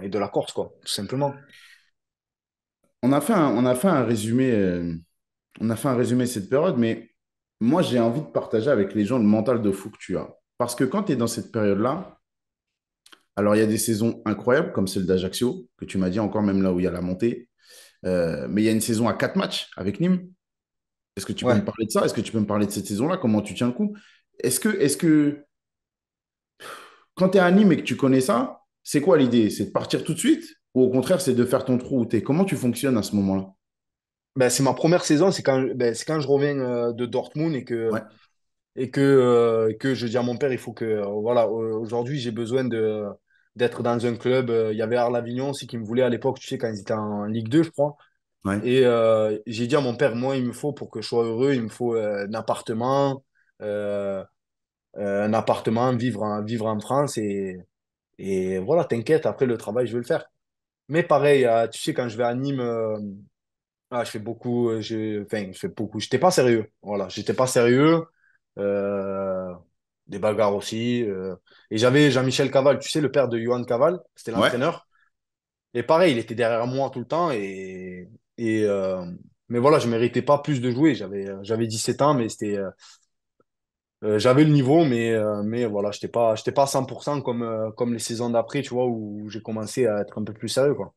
de la Corse, quoi, tout simplement. On a fait un, on a fait un résumé. Euh, on a fait un résumé de cette période, mais moi, j'ai envie de partager avec les gens le mental de fou que tu as. Parce que quand tu es dans cette période-là, alors il y a des saisons incroyables, comme celle d'Ajaccio, que tu m'as dit encore, même là où il y a la montée. Euh, mais il y a une saison à quatre matchs avec Nîmes. Est-ce que tu peux me parler de ça Est-ce que tu peux me parler de cette saison-là Comment tu tiens le coup Est-ce que, est que quand tu es à Nîmes et que tu connais ça, c'est quoi l'idée C'est de partir tout de suite ou au contraire, c'est de faire ton trou où Comment tu fonctionnes à ce moment-là ben, C'est ma première saison, c'est quand, ben, quand je reviens euh, de Dortmund et que. et que, euh, que je dis à mon père, il faut que, voilà, aujourd'hui, j'ai besoin de, d'être dans un club. Euh, il y avait Arlavignon aussi qui me voulait à l'époque, tu sais, quand ils étaient en Ligue 2, je crois. Et euh, j'ai dit à mon père, moi, il me faut, pour que je sois heureux, il me faut euh, un appartement, un appartement, vivre en, vivre en France. Et, voilà, t'inquiète, après le travail, je vais le faire. Mais pareil, tu sais, quand je vais à Nîmes, ah, je fais beaucoup, je, enfin, je fais beaucoup, j'étais pas sérieux. Voilà, j'étais pas sérieux des bagarres aussi. Euh. Et j'avais Jean-Michel Caval, tu sais, le père de Johan Caval, c'était l'entraîneur. Et pareil, il était derrière moi tout le temps. Et, euh, Mais voilà, je ne méritais pas plus de jouer. J'avais 17 ans, mais c'était. Euh, j'avais le niveau, mais, mais voilà, je n'étais pas, pas à 100% comme, comme les saisons d'après, tu vois, où j'ai commencé à être un peu plus sérieux. Quoi.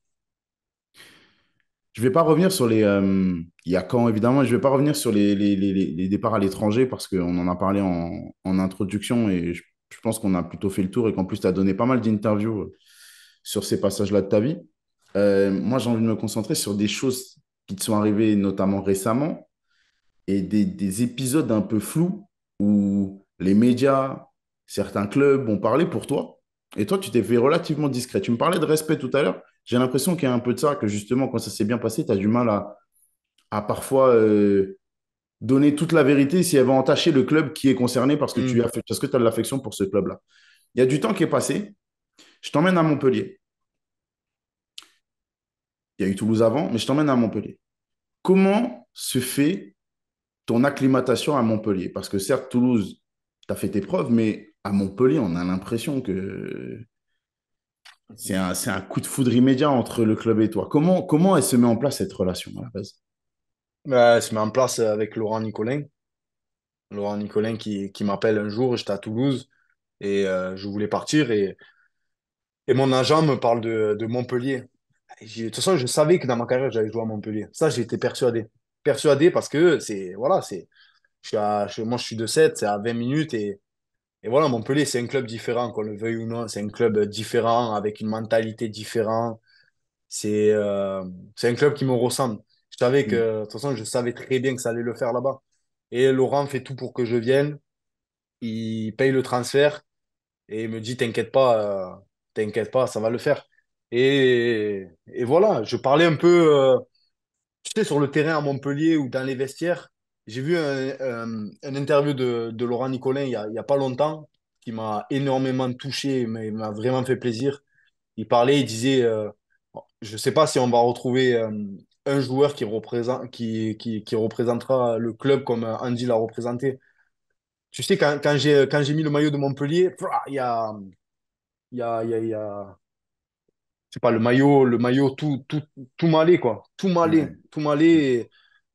Je ne vais pas revenir sur les. Euh, il y a quand, évidemment, je vais pas revenir sur les, les, les, départs à l'étranger parce qu'on en a parlé en, introduction et je, pense qu'on a plutôt fait le tour et qu'en plus, tu as donné pas mal d'interviews euh, sur ces passages-là de ta vie. Euh, moi, j'ai envie de me concentrer sur des choses qui te sont arrivées notamment récemment et des, des épisodes un peu flous où les médias, certains clubs ont parlé pour toi. Et toi, tu t'es fait relativement discret. Tu me parlais de respect tout à l'heure. J'ai l'impression qu'il y a un peu de ça, que justement, quand ça s'est bien passé, tu as du mal à, à parfois euh, donner toute la vérité si elle va entacher le club qui est concerné parce que tu mm. as, parce que as de l'affection pour ce club-là. Il y a du temps qui est passé. Je t'emmène à Montpellier. Il y a eu Toulouse avant, mais je t'emmène à Montpellier. Comment se fait ton acclimatation à Montpellier Parce que certes, Toulouse, tu as fait tes preuves, mais à Montpellier, on a l'impression que c'est un, coup de foudre immédiat entre le club et toi. Comment, comment elle se met en place cette relation à la base bah, Elle se met en place avec Laurent Nicolin. Laurent Nicolin qui, qui m'appelle un jour, j'étais à Toulouse et euh, je voulais partir et, mon agent me parle de, Montpellier. de toute façon, je savais que dans ma carrière, j'allais jouer à Montpellier. Ça, j'étais persuadé. Persuadé parce que c'est. Voilà, c'est. Je moi, je suis de 7, c'est à 20 minutes et et voilà, Montpellier, c'est un club différent, qu'on le veuille ou non. C'est un club différent, avec une mentalité différente. C'est euh, un club qui me ressemble. Je savais que, mm. de toute façon, je savais très bien que ça allait le faire là-bas. Et Laurent fait tout pour que je vienne. Il paye le transfert et me dit T'inquiète pas, euh, t'inquiète pas, ça va le faire. Et, voilà, je parlais un peu, euh, tu sais, sur le terrain à Montpellier ou dans les vestiaires, j'ai vu une interview de, Laurent Nicolin il n'y a, pas longtemps qui m'a énormément touché, mais m'a vraiment fait plaisir. Il parlait, il disait, euh, je ne sais pas si on va retrouver euh, un joueur qui, représente, qui, qui, représentera le club comme euh, Andy l'a représenté. Tu sais, quand, quand j'ai mis le maillot de Montpellier, il y a, y a, sais pas, le maillot, le maillot tout, tout, tout, m'allait quoi. Tout malé tout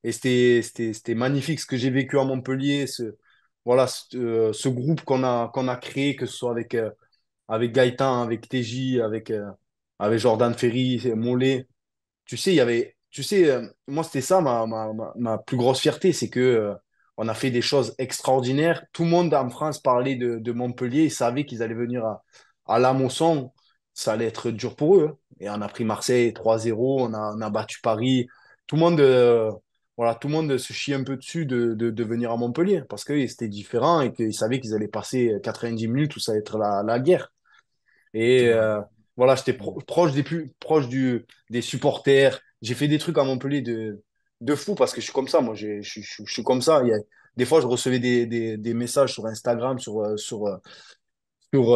et c'était magnifique ce que j'ai vécu à Montpellier, ce, voilà, ce, euh, groupe qu'on a, qu'on a créé, que ce soit avec, euh, avec Gaëtan, avec TJ, avec, euh, avec Jordan Ferry, Mollet. Tu sais, il y avait, tu sais moi, c'était ça ma, ma, ma, plus grosse fierté, c'est que on a fait des choses extraordinaires. Tout le monde en France parlait de, de Montpellier Ils savait qu'ils allaient venir à, à la Mosson. Ça allait être dur pour eux. Hein. Et on a pris Marseille 3-0, on a, on a battu Paris. Tout le monde voilà, tout le monde se chie un peu dessus de, de, venir à Montpellier parce que c'était différent et qu'ils savaient qu'ils allaient passer 90 euh, minutes où ça allait être la, la guerre. Et euh, voilà, j'étais proche, des, plus, proche du, des supporters. J'ai fait des trucs à Montpellier de, de fou parce que je suis comme ça. Moi, je, suis comme ça. Il y a, des fois, je recevais des, des, messages sur Instagram, sur, euh, sur, sur,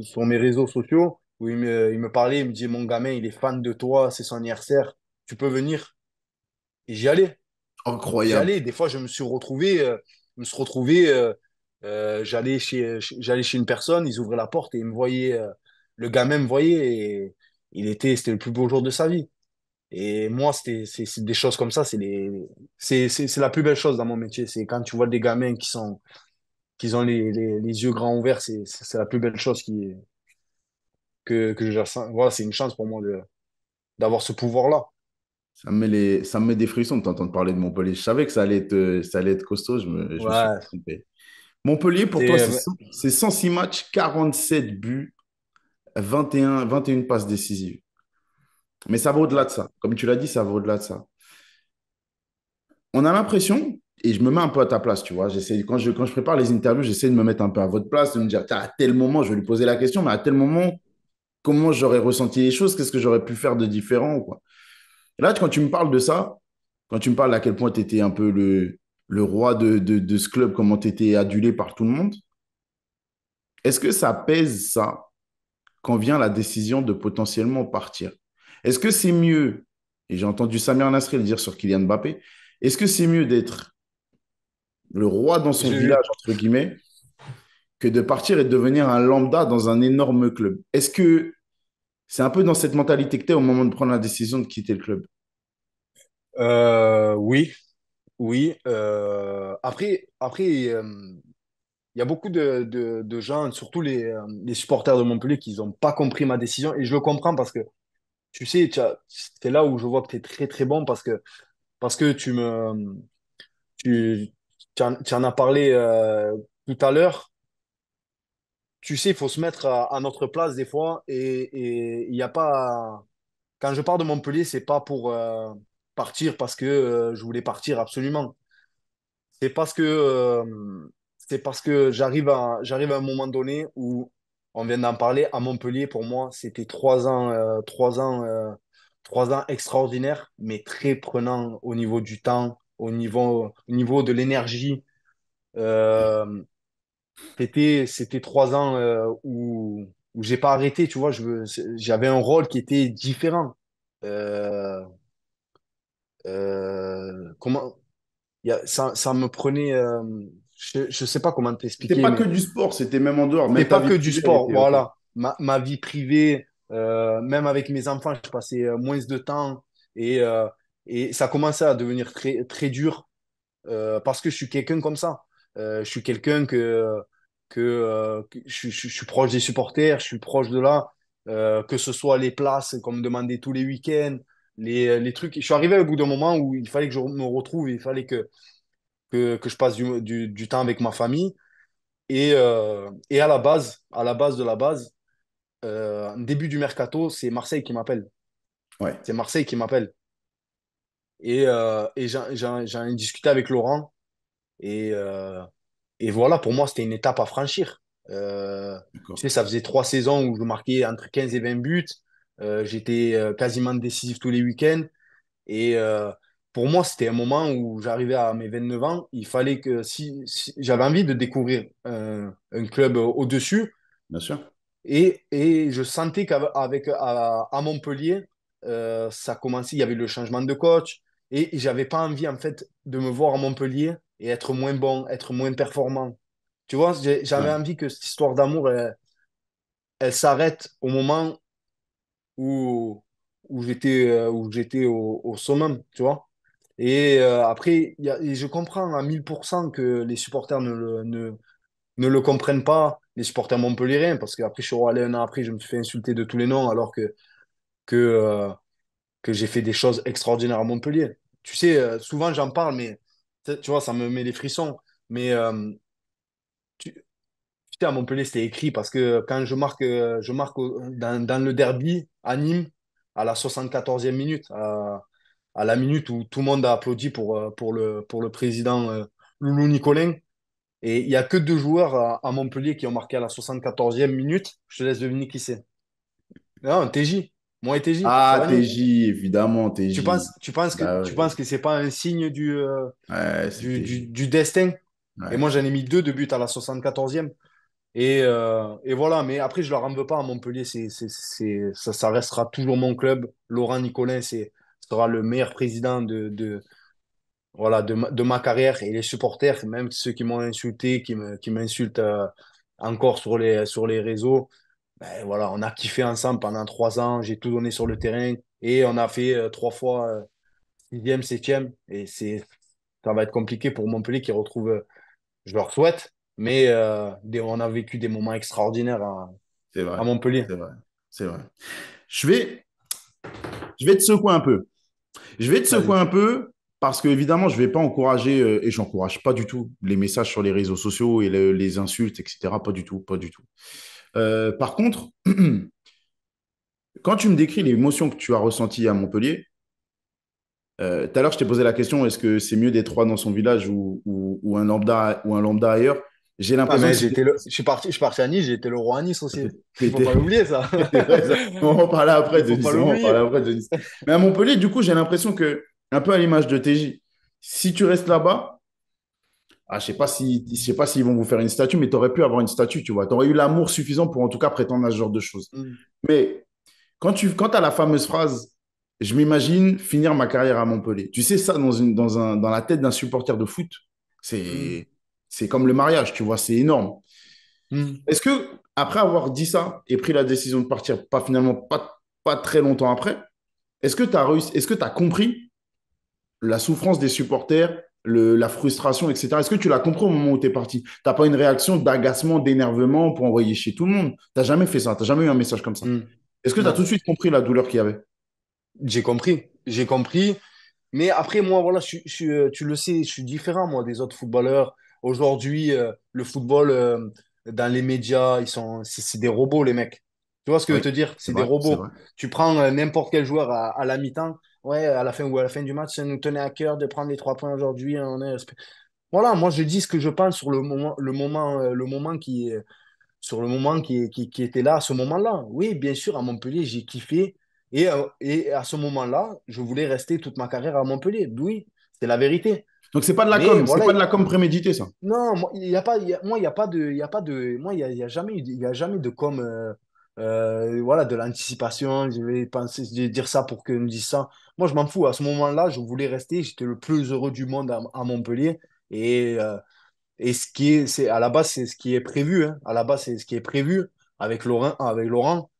sur mes réseaux sociaux où il me, il me parlait, me dit Mon gamin, il est fan de toi, c'est son anniversaire, tu peux venir et j'y allais. Incroyable. J'y Des fois, je me suis retrouvé, euh, me suis retrouvé, euh, euh, j'allais chez, j'allais chez une personne, ils ouvraient la porte et ils me voyaient, le gamin me voyait et il était, c'était le plus beau jour de sa vie. Et moi, c'était, c'est, des choses comme ça, c'est les, c'est, c'est, la plus belle chose dans mon métier. C'est quand tu vois des gamins qui sont, qui ont les, les, yeux grands ouverts, c'est, c'est la plus belle chose qui, que, que je Voilà, c'est une chance pour moi de, d'avoir ce pouvoir-là. Ça me met, les... des frissons de t'entendre parler de Montpellier. Je savais que ça allait être, costaud, je me, suis trompé. Montpellier, pour toi, c'est 106 matchs, 47 buts, 21, passes décisives. Mais ça va au-delà de ça. Comme tu l'as dit, ça va au-delà de ça. On a l'impression, et je me mets un peu à ta place, tu vois. Quand je, quand je prépare les interviews, j'essaie de me mettre un peu à votre place, de me dire, à tel moment, je vais lui poser la question, mais à tel moment, comment j'aurais ressenti les choses, qu'est-ce que j'aurais pu faire de différent, quoi là, quand tu me parles de ça, quand tu me parles à quel point tu étais un peu le, roi de, ce club, comment tu étais adulé par tout le monde, est-ce que ça pèse ça quand vient la décision de potentiellement partir Est-ce que c'est mieux, et j'ai entendu Samir Nasri le dire sur Kylian Mbappé, est-ce que c'est mieux d'être le roi dans son village, entre guillemets, que de partir et de devenir un lambda dans un énorme club Est-ce que c'est un peu dans cette mentalité que tu es au moment de prendre la décision de quitter le club. Euh, oui, oui. Euh, après, après, euh, il y a beaucoup de, gens, surtout les, supporters de Montpellier, qui n'ont pas compris ma décision. Et je le comprends parce que, tu sais, c'est là où je vois que tu es très, très bon parce que, parce que tu me. Tu, tu en as parlé tout à l'heure tu sais, il faut se mettre à, notre place des fois. Et il n'y a pas. Quand je pars de Montpellier, ce n'est pas pour euh, partir parce que euh, je voulais partir absolument. C'est parce que, euh, que j'arrive à, à un moment donné où on vient d'en parler. À Montpellier, pour moi, c'était trois ans, trois ans, trois ans extraordinaires, mais très prenant au niveau du temps, au niveau, niveau de l'énergie c'était c'était trois ans euh, où où j'ai pas arrêté tu vois je j'avais un rôle qui était différent euh, euh, comment ça, ça me prenait je, je sais pas comment t'expliquer c'était pas que du sport c'était même en dehors mais pas que du sport voilà ma, ma vie privée même avec mes enfants je passais moins de temps et et ça commençait à devenir très très dur parce que je suis quelqu'un comme ça euh, je suis quelqu'un que, que, euh, je, suis proche des supporters, je suis proche de là, euh, que ce soit les places qu'on me demandait tous les week-ends, les, les, trucs. Je suis arrivé au bout d'un moment où il fallait que je me retrouve, il fallait que, que, je passe du, du, du, temps avec ma famille. Et, et, à la base, à la base de la base, début du mercato, c'est Marseille qui m'appelle. Ouais. C'est Marseille qui m'appelle. Et, euh, et j'en ai discuté avec Laurent. Et, euh, et voilà, pour moi, c'était une étape à franchir. Euh, ça faisait trois saisons où je marquais entre 15 et 20 buts. Euh, j'étais quasiment décisif tous les week-ends. Et pour moi, c'était un moment où j'arrivais à mes 29 ans. Il fallait que si, j'avais envie de découvrir un, club au-dessus. Bien sûr. Et, et je sentais qu'avec à, Montpellier, ça commençait. Il y avait le changement de coach et j'avais pas envie en fait de me voir à Montpellier et être moins bon, être moins performant. Tu vois, j'avais envie que cette histoire d'amour, euh, elle, s'arrête au moment où, où j'étais euh, où j'étais au, au tu vois. Et euh, après, je comprends à 1000% que les supporters ne le, ne, ne le comprennent pas, les supporters montpelliérains, parce qu'après, je suis allé un an après, je me suis fait insulter de tous les noms, alors que, que, que j'ai fait des choses extraordinaires à Montpellier. Tu sais, souvent j'en parle, mais tu vois, ça me met des frissons. Mais euh, tu tu... à Montpellier, c'était écrit parce que quand je marque, euh, je marque dans, le derby à Nîmes, à la 74e minute, à, la minute où tout le monde a applaudi pour, euh, pour, le, pour le président Loulou Nicolin. Et il n'y a que deux joueurs à, Montpellier qui ont marqué à la 74e minute. Je te laisse deviner qui c'est. Non, TJ. Moi et TJ. Ah, TJ, évidemment, TJ. Tu penses, tu penses que, ce bah n'est pas un signe du, euh, du, destin Et moi, j'en ai mis deux de but à la 74e. Et, euh, et, voilà, mais après, je leur en veux pas à Montpellier. C'est, ça, ça, restera toujours mon club. Laurent Nicolin c'est, sera le meilleur président de, de voilà, de ma, carrière. Et les supporters, même ceux qui m'ont insulté, qui, qui m'insultent euh, encore sur les, sur les réseaux, ben, voilà, on a kiffé ensemble pendant trois ans. J'ai tout donné sur le terrain et on a fait euh, trois fois euh, sixième, septième. Et c'est, ça va être compliqué pour Montpellier qui retrouve, euh, je leur souhaite, mais on a vécu des moments extraordinaires à, Montpellier. C'est vrai. Je vais, je vais te secouer un peu. Je vais te secouer un peu parce que évidemment, je ne vais pas encourager et j'encourage pas du tout les messages sur les réseaux sociaux et les insultes, etc. Pas du tout, pas du tout. Euh, par contre, quand tu me décris l'émotion que tu as ressentie à Montpellier, euh, tout à l'heure, je t'ai posé la question est-ce que c'est mieux d'être trois dans son village ou, un, lambda, ou un lambda ailleurs j'ai ah, l'impression. que je, suis parti, je à Nice, j'ai le roi à Nice aussi. faut pas l'oublier, ça. on en parler après après de Nice. Mais à Montpellier, du coup, j'ai l'impression que, un peu à l'image de TJ, si tu restes là-bas, ah, je sais pas si, sais pas s'ils vont vous faire une statue, mais tu aurais pu avoir une statue, tu vois. Tu aurais eu l'amour suffisant pour en tout cas prétendre à ce genre de choses. Mm. Mais quand tu quand as la fameuse phrase, je m'imagine finir ma carrière à Montpellier. Tu sais ça dans une dans un dans la tête d'un supporter de foot, c'est mm. comme le mariage, tu vois, c'est énorme. Mm. Est-ce que après avoir dit ça et pris la décision de partir, pas finalement pas pas très longtemps après, est-ce que tu est-ce que tu as compris la souffrance des supporters la frustration, etc. Est-ce que tu l'as compris au moment où tu es parti Tu n'as pas une réaction d'agacement, d'énervement pour envoyer chez tout le monde. Tu n'as jamais fait ça, tu n'as jamais eu un message comme ça. Hmm. Est-ce que tu as tout de suite compris la douleur qu'il y avait J'ai compris, j'ai compris. Mais après, moi, voilà, euh, tu le sais, je suis différent, moi, des autres footballeurs. Aujourd'hui, euh, le football, euh, dans les médias, ils sont, c'est des robots, les mecs. Tu vois ce que je veux te dire C'est des robots. Tu prends n'importe quel joueur à la mi-temps, ouais, à la fin ou à la fin du match, ça nous tenait à cœur de prendre les trois points aujourd'hui. Hein, voilà, moi je dis ce que je pense sur le moment, le moment, euh, le moment qui, sur le moment qui, qui, était là, à ce moment-là. Oui, bien sûr, à Montpellier, j'ai kiffé. Et, euh, et, à ce moment-là, je voulais rester toute ma carrière à Montpellier. Oui, c'est la vérité. Donc c'est pas de la com, c'est pas de la com préméditée ça. Non, moi il n'y a pas, il y a pas de, moi il y a, jamais, a jamais de com. Euh, euh, voilà, de l'anticipation, je vais penser, dire ça pour qu'ils me disent ça. Moi, je m'en fous. À ce moment-là, je voulais rester. J'étais le plus heureux du monde à, Montpellier. Euh, et, ce qui c'est, à la base, c'est ce qui est prévu. Hein. À la base, c'est ce qui est prévu avec Laurent. Avec Laurent.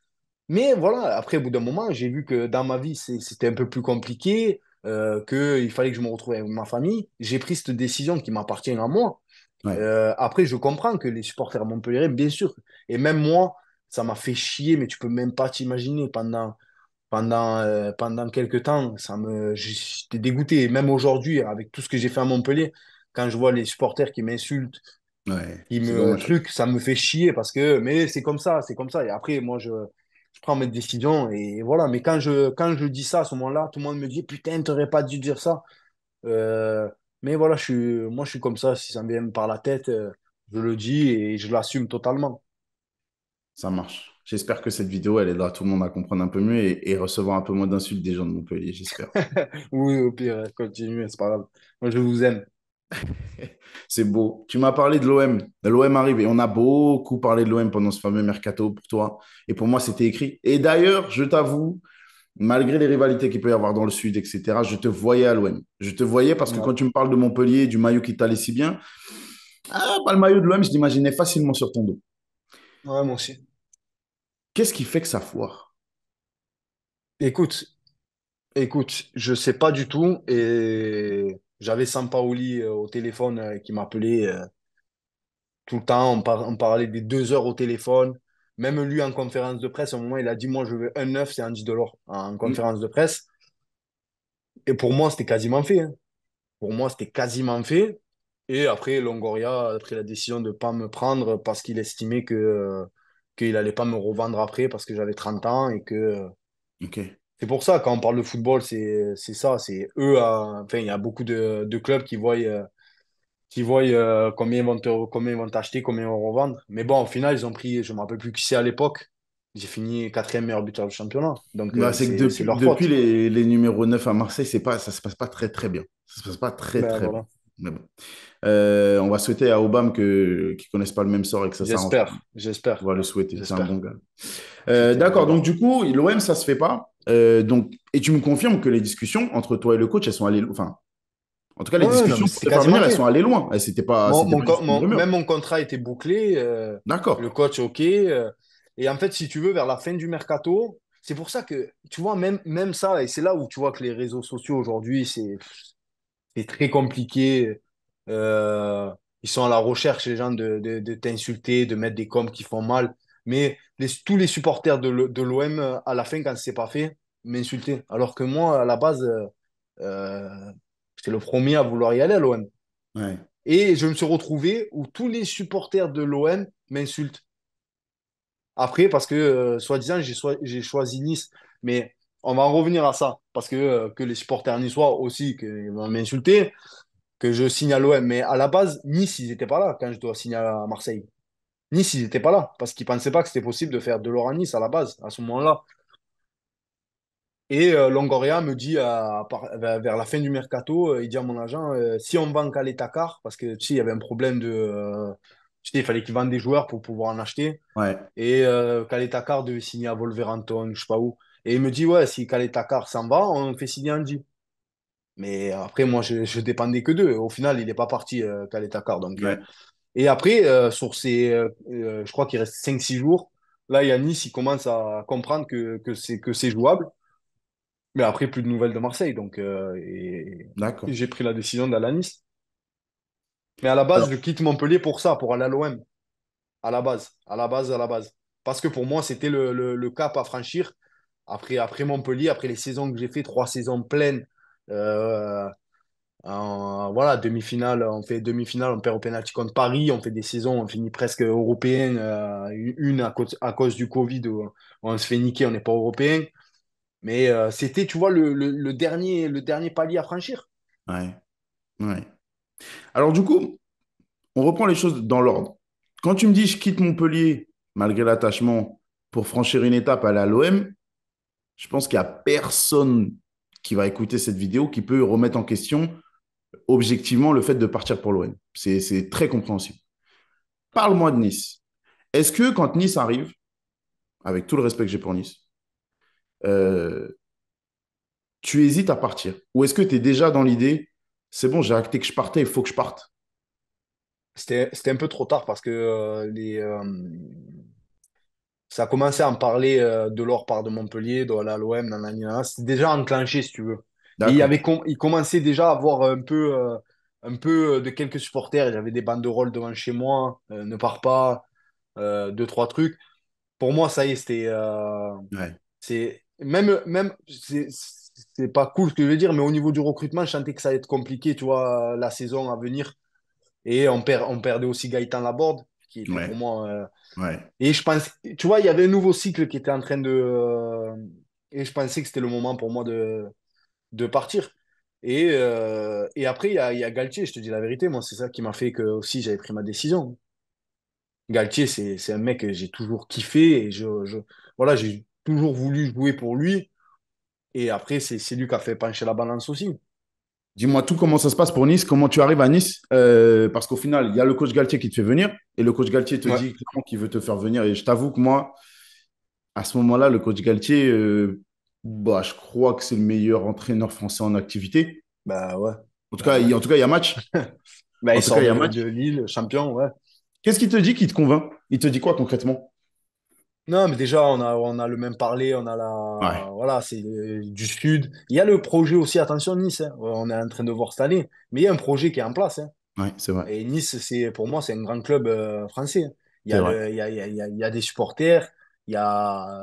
Mais voilà, après, au bout d'un moment, j'ai vu que dans ma vie, c'était un peu plus compliqué, euh, il fallait que je me retrouve avec ma famille. J'ai pris cette décision qui m'appartient à moi. Euh, après, je comprends que les supporters Montpellier bien sûr, et même moi, ça m'a fait chier, mais tu peux même pas t'imaginer pendant, pendant, euh, pendant quelques temps. Ça me, j'étais dégoûté. Même aujourd'hui, avec tout ce que j'ai fait à Montpellier, quand je vois les supporters qui m'insultent, qui me truc, ça me fait chier parce que, mais c'est comme ça, c'est comme ça. Et après, moi, je, prends mes décisions et voilà. Mais quand je, quand je dis ça à ce moment-là, tout le monde me dit, putain, tu t'aurais pas dû dire ça. Euh, mais voilà, je moi, je suis comme ça. Si ça me vient par la tête, euh, je le dis et je l'assume totalement. Ça marche. J'espère que cette vidéo, elle aidera tout le monde à comprendre un peu mieux et, recevoir un peu moins d'insultes des gens de Montpellier, j'espère. oui, au pire, continuez, c'est pas grave. Moi, je vous aime. c'est beau. Tu m'as parlé de l'OM. L'OM arrive et on a beaucoup parlé de l'OM pendant ce fameux mercato pour toi. Et pour moi, c'était écrit. Et d'ailleurs, je t'avoue, malgré les rivalités qu'il peut y avoir dans le Sud, etc., je te voyais à l'OM. Je te voyais parce que quand tu me parles de Montpellier, du maillot qui t'allait si bien, ah, bah, le maillot de l'OM, je l'imaginais facilement sur ton dos. Ouais, moi aussi. Qu'est-ce qui fait que ça foire Écoute, écoute, je sais pas du tout. Et j'avais Sampaoli euh, au téléphone euh, qui m'appelait euh, tout le temps. On, parlait des deux heures au téléphone. Même lui, en conférence de presse, au moment, il a dit Moi, je veux un 9, c'est Andy dollars. » en mm. conférence de presse. Et pour moi, c'était quasiment fait. Hein. Pour moi, c'était quasiment fait. Et après, Longoria a pris la décision de ne pas me prendre parce qu'il estimait que euh, qu'il n'allait pas me revendre après parce que j'avais 30 ans et que. Euh, c'est pour ça, quand on parle de football, c'est ça. C'est eux, euh, enfin, il y a beaucoup de, clubs qui voient, qui voient combien, ils vont te, combien ils vont t'acheter, combien ils vont revendre. Mais bon, au final, ils ont pris, je ne me rappelle plus qui c'est à l'époque. J'ai fini quatrième meilleur buteur du championnat. Donc, bah, c'est depuis, depuis les, numéros 9 à Marseille, pas, ça ne se passe pas très, très bien. Ça se passe pas très, ben très bien. Euh, on va souhaiter à Obama que ne connaisse pas le même sort et que ça J'espère, j'espère. On va le souhaiter, c'est un bon gars. Euh, d'accord, donc du coup, l'OM, ça ne se fait pas. Euh, donc, et tu me confirmes que les discussions entre toi et le coach, elles sont allées enfin, en tout cas, les discussions elles sont allées loin. C'était pas. même mon contrat était bouclé. D'accord. Le coach, ok. et en fait, si tu veux, vers la fin du mercato, c'est pour ça que tu vois même même ça et c'est là où tu vois que les réseaux sociaux aujourd'hui, c'est c'est très compliqué. Euh, ils sont à la recherche, les gens, de, t'insulter, de mettre des coms qui font mal. Mais tous les supporters de l'OM, euh, à la fin, quand ce n'est pas fait, m'insulter. Alors que moi, à la base, j'étais euh, le premier à vouloir y aller à l'OM. Et je me suis retrouvé où tous les supporters de l'OM m'insultent. Après, parce que, soi-disant, j'ai choisi Nice. Mais on va en revenir à ça, parce que, euh, que les supporters niçois aussi, qu'ils vont m'insulter, que je à l'OM. Mais à la base, Nice, ils n'étaient pas là quand je dois signer à Marseille. Nice, ils n'étaient pas là, parce qu'ils ne pensaient pas que c'était possible de faire de l'or à Nice à la base, à ce moment-là. Et euh, Longoria me dit, vers la fin du mercato, euh, il dit à mon agent, si on vend Calais parce que tu sais, il y avait un problème de... tu sais, il fallait qu'ils vendent des joueurs pour pouvoir en acheter. Et Calais Tacar devait signer à Wolverhampton, je sais pas où. Et il me dit, ouais, si Takar s'en va, on fait signer Andy. Mais après, moi, je, ne dépendais que d'eux. Au final, il n'est pas parti, euh, Takar. Donc, euh. et après, euh, sur ces, euh, je crois qu'il reste 5-6 jours, là, Nice, il commence à comprendre que, que c'est jouable. Mais après, plus de nouvelles de Marseille. Donc, et, j'ai pris la décision d'aller à Nice. Mais à la base, je quitte Montpellier pour ça, pour aller à l'OM. À la base, à la base, à la base. Parce que pour moi, c'était le cap à franchir après, Montpellier, après les saisons que j'ai fait, trois saisons pleines, euh, voilà, demi-finale, on fait demi-finale, on perd au pénalty contre Paris, on fait des saisons, on finit presque européen, euh, une à cause, à cause, du Covid, on se fait niquer, on n'est pas européen. Mais euh, c'était, tu vois, le, dernier, le dernier palier à franchir. Ouais. ouais. Alors, du coup, on reprend les choses dans l'ordre. Quand tu me dis je quitte Montpellier, malgré l'attachement, pour franchir une étape, à l'OM, je pense qu'il n'y a personne qui va écouter cette vidéo qui peut remettre en question objectivement le fait de partir pour l'ON. C'est très compréhensible. Parle-moi de Nice. Est-ce que quand Nice arrive, avec tout le respect que j'ai pour Nice, euh, tu hésites à partir Ou est-ce que tu es déjà dans l'idée, c'est bon, j'ai acté que je partais, il faut que je parte C'était un peu trop tard parce que euh, les, euh, ça a commencé à en parler euh, de l'or par de Montpellier, de l'OM, C'était déjà enclenché, si tu veux. il, avait il commençait déjà à avoir un peu, euh, un peu euh, de quelques supporters. J'avais des banderoles devant chez moi, ne pars pas, deux, trois trucs. Pour moi, ça y est, c'était. C'est même, même c'est pas cool ce que je veux dire, mais au niveau du recrutement, je sentais que ça allait être compliqué, tu vois, la saison à venir. Et on, perd, on perdait aussi Gaëtan Laborde pour moi. Euh. Et je pense, tu vois, il y avait un nouveau cycle qui était en train de. Euh, et je pensais que c'était le moment pour moi de, de partir. Et, euh, et après, il y a, Galtier, je te dis la vérité, moi, c'est ça qui m'a fait que aussi j'avais pris ma décision. Galtier, c'est un mec que j'ai toujours kiffé et je, je... voilà, j'ai toujours voulu jouer pour lui. Et après, c'est lui qui a fait pencher la balance aussi. Dis-moi tout comment ça se passe pour Nice, comment tu arrives à Nice, euh, parce qu'au final, il y a le coach Galtier qui te fait venir, et le coach Galtier te dit clairement qu'il veut te faire venir. Et je t'avoue que moi, à ce moment-là, le coach Galtier, euh, bah, je crois que c'est le meilleur entraîneur français en activité. Bah ouais. En tout cas, bah, il, en tout cas, il y a match. Bah, il sort y a match. de Lille, champion, ouais. Qu'est-ce qui te dit qui te convainc Il te dit quoi concrètement non, mais déjà, on a, on a le même parler, on a la. Voilà, c'est euh, du Sud. Il y a le projet aussi, attention, Nice, hein. euh, on est en train de voir cette année, mais il y a un projet qui est en place. Hein. Oui, c'est vrai. Et Nice, pour moi, c'est un grand club euh, français. Il y, a des supporters, il y a.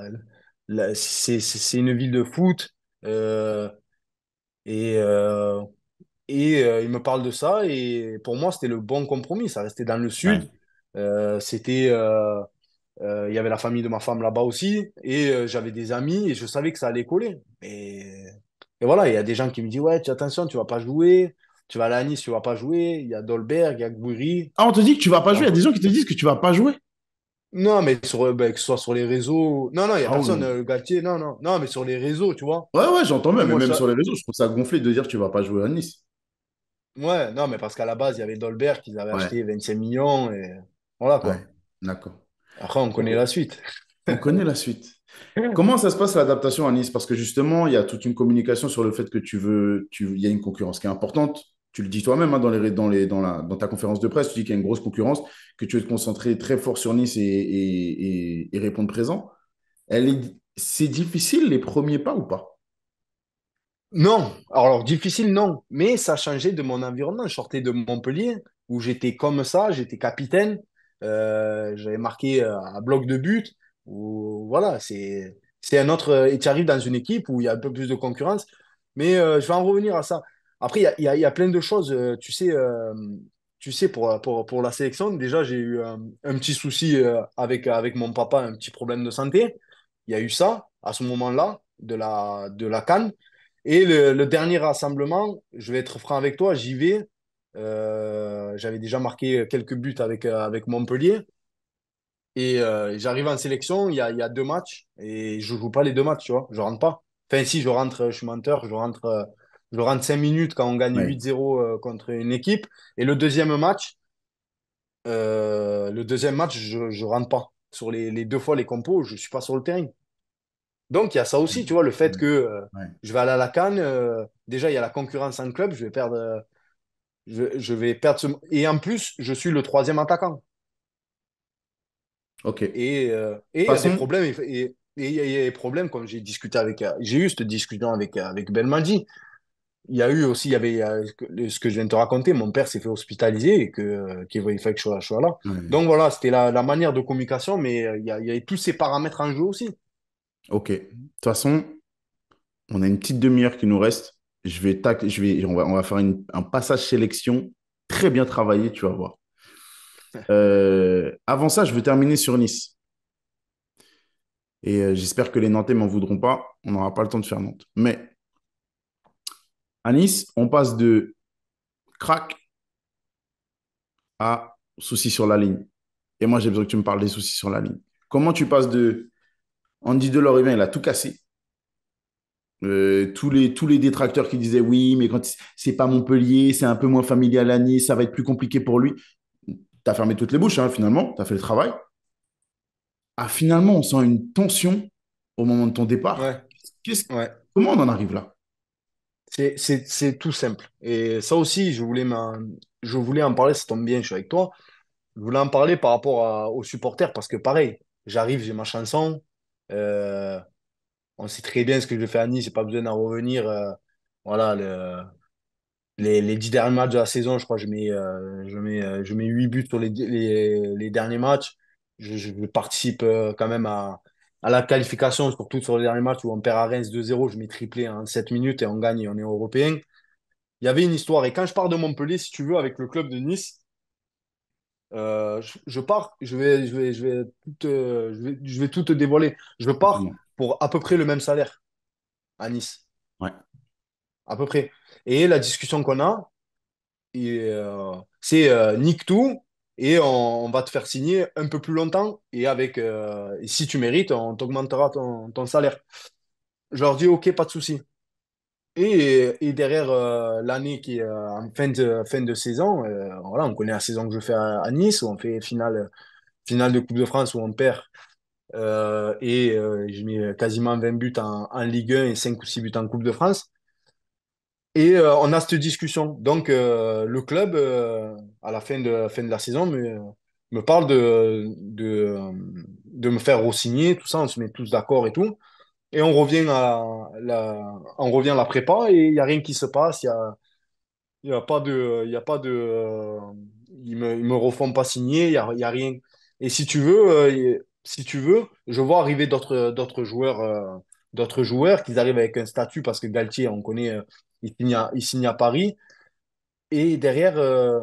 c'est, une ville de foot. et. et il me parle de ça, et pour moi, c'était le bon compromis. Ça restait dans le Sud. c'était euh, il y avait la famille de ma femme là-bas aussi, et euh, j'avais des amis, et je savais que ça allait coller. Et, et voilà, il y a des gens qui me disent Ouais, tu attention, tu vas pas jouer, tu vas aller à Nice, tu vas pas jouer, il y a Dolberg, il y a Gouiri. Ah, on te dit que tu vas pas jouer, il y a des gens qui te disent que tu vas pas jouer. Non, mais sur, euh, ben, que ce soit sur les réseaux. Non, non, il n'y a ah personne, Galtier. Non, non, non, mais sur les réseaux, tu vois. Ouais, ouais, j'entends même. même sur les réseaux, je trouve ça gonflé de dire que tu vas pas jouer à Nice. Ouais, non, mais parce qu'à la base, il y avait Dolberg qui avaient acheté 25 millions. Et voilà, quoi. d'accord. Après, on connaît la suite. On connaît la suite. Comment ça se passe l'adaptation à Nice Parce que justement, il y a toute une communication sur le fait que tu veux, tu, il y a une concurrence qui est importante. Tu le dis toi-même hein, dans, les, dans, les, dans, dans ta conférence de presse, tu dis qu'il y a une grosse concurrence, que tu veux te concentrer très fort sur Nice et, et, répondre présent. Elle est, c'est difficile les premiers pas ou pas Non, alors difficile non, mais ça a changé de mon environnement. Je sortais de Montpellier où j'étais comme ça, j'étais capitaine euh, j'avais marqué euh, un bloc de but. ou voilà, c'est un autre. Et tu arrives dans une équipe où il y a un peu plus de concurrence. Mais euh, je vais en revenir à ça. Après, il y a, y a, plein de choses. tu sais, tu sais, pour, pour, pour, la sélection, déjà, j'ai eu un, petit souci avec, avec mon papa, un petit problème de santé. Il y a eu ça à ce moment-là de la, de la canne Et le, le, dernier rassemblement, je vais être franc avec toi, j'y vais. Euh, j'avais déjà marqué quelques buts avec, euh, avec Montpellier. Et euh, j'arrive en sélection, il y a, deux matchs et je joue pas les deux matchs, tu vois. Je rentre pas. Enfin, si, je rentre, je suis menteur, je rentre, je rentre 5 minutes quand on gagne 8-0 contre une équipe. Et le deuxième match, le deuxième match, je, je rentre pas. Sur les, deux fois les compos, je suis pas sur le terrain. Donc, il y a ça aussi, tu vois, le fait que je vais aller à la Cannes. déjà, il y a la concurrence en club, je vais perdre je, vais perdre ce... Et en plus, je suis le troisième attaquant. Ok. Et il y a des problèmes. il y, comme j'ai discuté avec. Euh, j'ai eu cette discussion avec, euh, avec Belmadi. Il y a eu aussi, il y avait euh, ce que je viens de te raconter, mon père s'est fait hospitaliser et que, qu'il voyait fait que je sois, là. Donc voilà, c'était la, manière de communication, mais il y, a, y a tous ces paramètres en jeu aussi. Ok. De toute façon, on a une petite demi-heure qui nous reste vais tac, je vais, on va, faire un passage sélection très bien travaillé, tu vas voir. Euh, avant ça, je veux terminer sur Nice. Et euh, j'espère que les Nantais m'en voudront pas. On n'aura pas le temps de faire Nantes. Mais à Nice, on passe de crack à soucis sur la ligne. Et moi, j'ai besoin que tu me parles des soucis sur la ligne. Comment tu passes de Andy Delorivin, il a tout cassé. Euh, tous, les, tous les détracteurs qui disaient oui, mais quand c'est pas Montpellier, c'est un peu moins familial à Nice, ça va être plus compliqué pour lui. Tu as fermé toutes les bouches, hein, finalement, tu as fait le travail. Ah, finalement, on sent une tension au moment de ton départ. Comment on en arrive là C'est tout simple. Et ça aussi, je voulais, je voulais en parler, ça tombe bien, je suis avec toi. Je voulais en parler par rapport aux supporters parce que, pareil, j'arrive, j'ai ma chanson. Euh, on sait très bien ce que je fais à Nice, j'ai pas besoin d'en revenir. Euh, voilà, les, les derniers matchs de la saison, je crois que je mets, euh, je mets, euh, je mets 8 buts sur les, derniers matchs. Je, participe quand même à, la qualification, surtout sur les derniers matchs où on perd à Reims 2-0, je mets triplé en 7 minutes et on gagne et on est européen. Il y avait une histoire. Et quand je pars de Montpellier, si tu veux, avec le club de Nice, je, pars, je vais, je vais, je vais, tout, je vais tout te dévoiler. Je pars mm pour à peu près le même salaire à Nice. Ouais. À peu près. Et la discussion qu'on a, et euh, c'est euh, nique tout et on, va te faire signer un peu plus longtemps. Et avec euh, si tu mérites, on t'augmentera ton, salaire. Je leur dis OK, pas de souci. Et, et, derrière l'année qui est en fin de, fin de saison, voilà, on connaît la saison que je fais à, à Nice, où on fait finale, finale de Coupe de France, où on perd euh, et euh, j'ai mis euh, quasiment 20 buts en, Ligue 1 et 5 ou 6 buts en Coupe de France. Et on a cette discussion. Donc, le club, à la fin de, la fin de la saison, me, me parle de, de, de me faire re-signer, tout ça. On se met tous d'accord et tout. Et on revient à la, on revient à la prépa et il n'y a rien qui se passe. Il y a, y a pas de. Y a pas de ils ne me, me refont pas signer. Il n'y a, y a rien. Et si tu veux, si tu veux, je vois arriver d'autres joueurs, euh, joueurs qui arrivent avec un statut parce que Galtier, on connaît, euh, il, signe à, à, Paris. Et derrière, euh,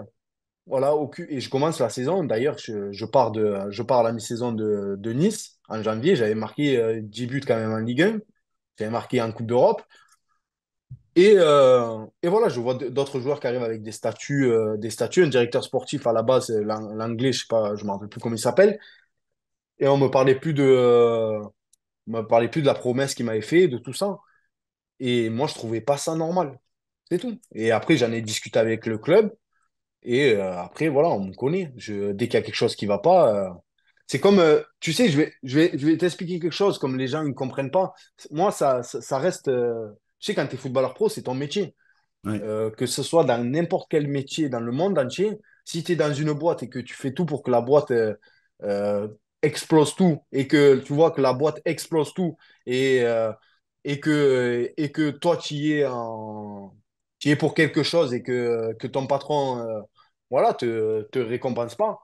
voilà, et je commence la saison. D'ailleurs, je, pars de, je pars à la mi-saison de, Nice en janvier. J'avais marqué 10 buts quand même en Ligue 1. J'avais marqué en Coupe d'Europe. Et, voilà, je vois d'autres joueurs qui arrivent avec des statuts, des statuts. Un directeur sportif à la base, l'anglais, je ne me rappelle plus comment il s'appelle, et on me parlait plus de, euh, me parlait plus de la promesse qu'il m'avait fait, de tout ça. Et moi, je trouvais pas ça normal. C'est tout. Et après, j'en ai discuté avec le club. Et euh, après, voilà, on me connaît. dès qu'il y a quelque chose qui va pas, euh, c'est comme, tu sais, je vais, je vais, je vais t'expliquer quelque chose, comme les gens ne comprennent pas. Moi, ça, reste, tu sais, quand tu es footballeur pro, c'est ton métier. que ce soit dans n'importe quel métier dans le monde entier, si tu es dans une boîte et que tu fais tout pour que la boîte explose tout et que tu vois que la boîte explose tout et, euh, et, que, et que toi tu y es, en... tu es pour quelque chose et que, ton patron euh, voilà, te, récompense pas.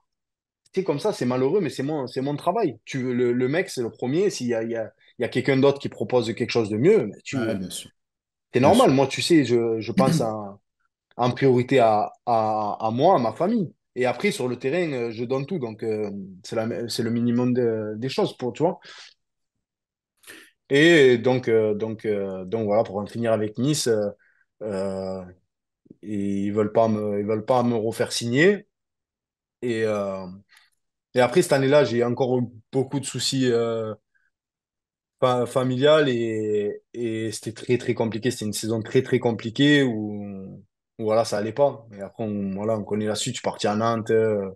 C'est comme ça, c'est malheureux, mais c'est mon, c'est mon travail. Tu, le, le mec, c'est le premier. S'il y a, y a, y a quelqu'un d'autre qui propose quelque chose de mieux, tu, c'est normal. Moi, tu sais, je, je pense en priorité à, à moi, à ma famille. Et après, sur le terrain, euh, je donne tout. Donc, euh, c'est le minimum des choses, pour, toi Et donc, euh, donc, donc voilà, pour en finir avec Nice, ils veulent pas ils veulent pas me refaire signer. Et, et après, cette année-là, j'ai encore beaucoup de soucis familiales et, et c'était très, très compliqué. C'était une saison très, très compliquée où voilà, ça allait pas. mais après, on, voilà, on connaît la suite. Je suis parti à Nantes. Euh,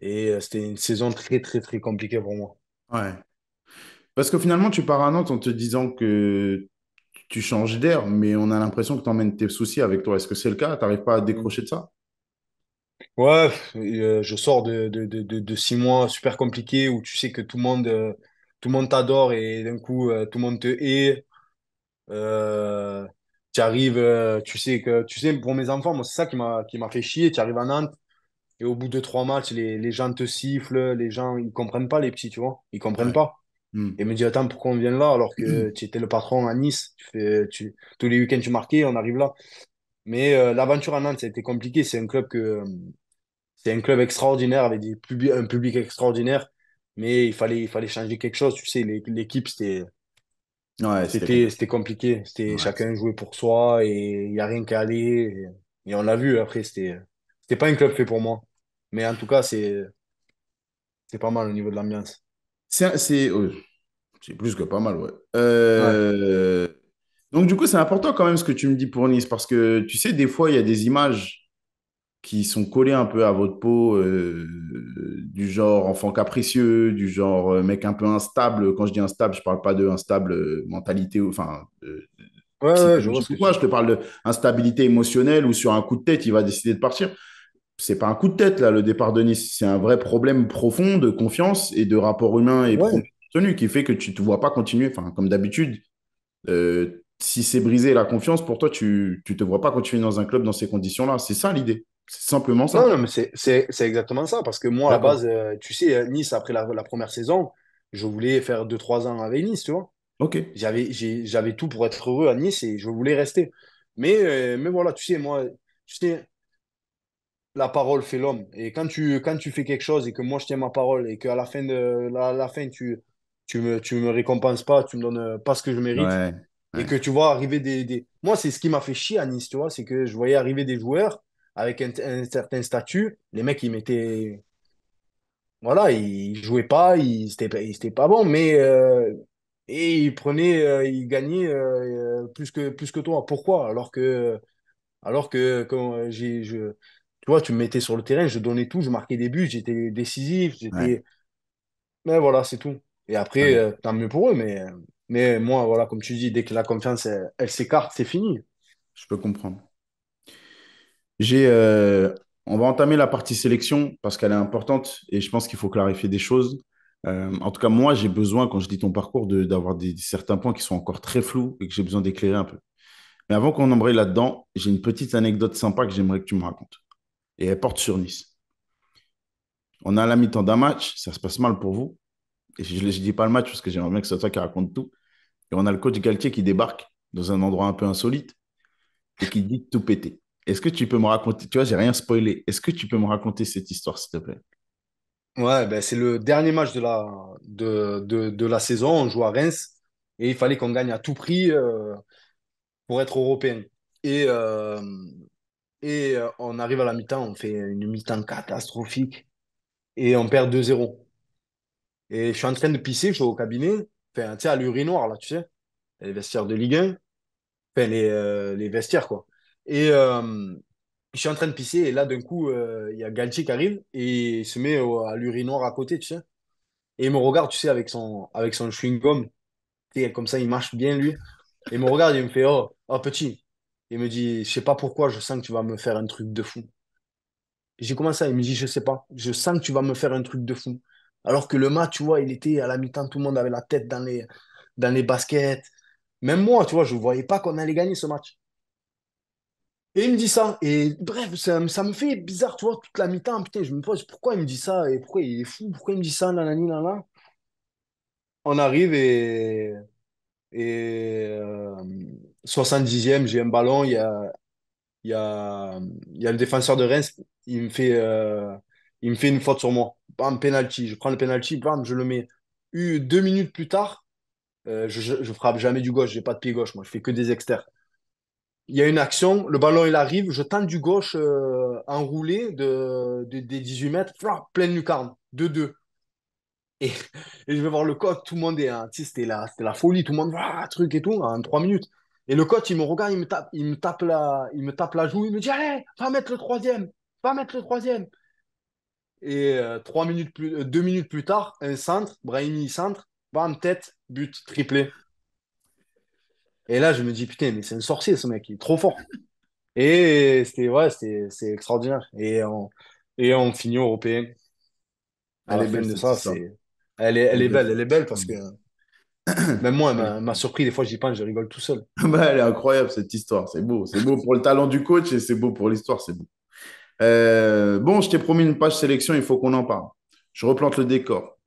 et euh, c'était une saison très, très, très compliquée pour moi. Ouais. Parce que finalement, tu pars à Nantes en te disant que tu changes d'air, mais on a l'impression que tu emmènes tes soucis avec toi. Est-ce que c'est le cas Tu n'arrives pas à mmh. décrocher de ça Ouais, euh, je sors de, de, six mois super compliqués où tu sais que tout le monde tout le monde t'adore et d'un coup tout le monde te hait. Tu arrives, euh, tu sais que, tu sais, pour mes enfants, moi, c'est ça qui m'a, qui m'a fait chier. Tu arrives à Nantes et au bout de trois matchs, les, gens te sifflent, les gens, ils comprennent pas, les petits, tu vois, ils comprennent pas. Ils hmm. Et me disent, attends, pourquoi on vient là alors que tu étais le patron à Nice, tu fais, tous les week-ends, tu marquais, on arrive là. Mais euh, l'aventure à Nantes, ça a été compliqué. C'est un club que, c'est un club extraordinaire avec des un public extraordinaire mais il fallait, il fallait changer quelque chose. Tu sais, l'équipe, c'était c'était compliqué. C'était chacun jouait pour soi et il n'y a rien qu'à aller. Et, on l'a vu après, c'était pas un club fait pour moi. Mais en tout cas, c'est pas mal au niveau de l'ambiance. C'est plus que pas mal, euh, Donc, du coup, c'est important quand même ce que tu me dis pour Nice parce que tu sais, des fois, il y a des images qui sont collés un peu à votre peau, euh, du genre enfant capricieux, du genre euh, mec un peu instable. Quand je dis instable, je ne parle pas de instable euh, mentalité, enfin. je, te parle d'instabilité émotionnelle où sur un coup de tête, il va décider de partir. C'est pas un coup de tête, là, le départ de Nice. C'est un vrai problème profond de confiance et de rapport humain et ouais. tenu qui fait que tu ne te vois pas continuer. Enfin, comme d'habitude, si c'est brisé la confiance, pour toi, tu ne te vois pas continuer dans un club dans ces conditions-là. C'est ça l'idée. C'est simplement ça. Non, non mais c'est exactement ça. Parce que moi, à la base, euh, tu sais, euh, Nice, après la, première saison, je voulais faire 2-3 ans avec Nice, tu vois. Ok. J'avais tout pour être heureux à Nice et je voulais rester. Mais, euh, mais voilà, tu sais, moi, tu sais, la parole fait l'homme. Et quand tu, quand tu fais quelque chose et que moi, je tiens ma parole et qu'à la fin, de, la, la fin tu, tu me, tu me récompenses pas, tu me donnes pas ce que je mérite. Et que tu vois arriver des. des... Moi, c'est ce qui m'a fait chier à Nice, tu vois. C'est que je voyais arriver des joueurs avec un, certain statut, les mecs, ils mettaient. Voilà, ils jouaient pas, ils n'étaient pas bons, mais. Euh, et ils prenaient, euh, ils gagnaient euh, plus, que, plus que toi. Pourquoi Alors que. Alors que quand j'ai. Je, tu tu me mettais sur le terrain, je donnais tout, je marquais des buts, j'étais décisif, j'étais. Mais voilà, c'est tout. Et après, tant mieux pour eux, mais. Mais moi, voilà, comme tu dis, dès que la confiance, elle s'écarte, c'est fini. Je peux comprendre. Euh, on va entamer la partie sélection parce qu'elle est importante et je pense qu'il faut clarifier des choses. Euh, en tout cas, moi, j'ai besoin, quand je dis ton parcours, d'avoir des, certains points qui sont encore très flous et que j'ai besoin d'éclairer un peu. Mais avant qu'on embraye là-dedans, j'ai une petite anecdote sympa que j'aimerais que tu me racontes. Et elle porte sur Nice. On a la mi-temps d'un match, ça se passe mal pour vous. Et je ne dis pas le match parce que j'aimerais bien que ce toi qui raconte tout. Et on a le coach Galtier qui débarque dans un endroit un peu insolite et qui dit tout péter. Est-ce que tu peux me raconter, tu vois, j'ai rien spoilé, est-ce que tu peux me raconter cette histoire, s'il te plaît Ouais, ben c'est le dernier match de la, de, la saison. On joue à Reims et il fallait qu'on gagne à tout prix euh, pour être européen. Et, euh, et euh, on arrive à la mi-temps, on fait une mi-temps catastrophique et on perd 2-0. Et je suis en train de pisser, je suis au cabinet, enfin, tu sais, à l'urinoir, là, tu sais, les vestiaires de Ligue 1, enfin, les, les vestiaires, quoi. Et euh, je suis en train de pisser, et là, d'un coup, euh, il y a Galtier qui arrive et il se met à l'urinoir à côté, tu sais. Et il me regarde, tu sais, avec son, avec son chewing-gum. Tu Comme ça, il marche bien, lui. Et il me regarde, il me fait Oh, oh petit. Il me dit Je sais pas pourquoi, je sens que tu vas me faire un truc de fou. J'ai commencé, il me dit, je sais pas, je sens que tu vas me faire un truc de fou. Alors que le match, tu vois, il était à la mi-temps, tout le monde avait la tête dans les, dans les baskets. Même moi, tu vois, je voyais pas qu'on allait gagner ce match. Et il me dit ça. Et bref, ça, me fait bizarre, tu vois, toute la mi-temps. Putain, je me pose pourquoi il me dit ça et pourquoi il est fou, pourquoi il me dit ça, nanani, nanana. On arrive et. Et. 70e, euh, j'ai un ballon, il y a, a, y a le défenseur de Reims, il me fait, euh, il me fait une faute sur moi. Bam, penalty. Je prends le penalty, bam, je le mets. Eu deux minutes plus tard, euh, je, je, frappe jamais du gauche, j'ai pas de pied gauche, moi, je fais que des externs il y a une action, le ballon il arrive, je tente du gauche euh, enroulé de, des 18 mètres, pleine lucarne, 2-2. Et, je vais voir le coach, tout le monde est, hein, c'était la, la folie, tout le monde, ah, truc et tout, en 3 minutes. Et le coach, il me regarde, il me tape, il me tape, la, il me tape la joue, il me dit, allez, va mettre le troisième, va mettre le troisième. Et euh, minutes plus, euh, deux minutes plus tard, un centre, Brahimi centre, bam, tête, but, triplé. Et là, je me dis, putain, mais c'est un sorcier, ce mec, il est trop fort. Et c'était ouais, c'est extraordinaire. Et on, et on finit européen. Ah, elle est belle de ça. Elle, est, belle, elle est belle parce que même moi, elle m'a surpris, des fois, j'y pense, je rigole tout seul. Bah, elle est incroyable, cette histoire. C'est beau. C'est beau pour le talent du coach et c'est beau pour l'histoire. C'est beau. Euh, bon, je t'ai promis une page sélection, il faut qu'on en parle. Je replante le décor.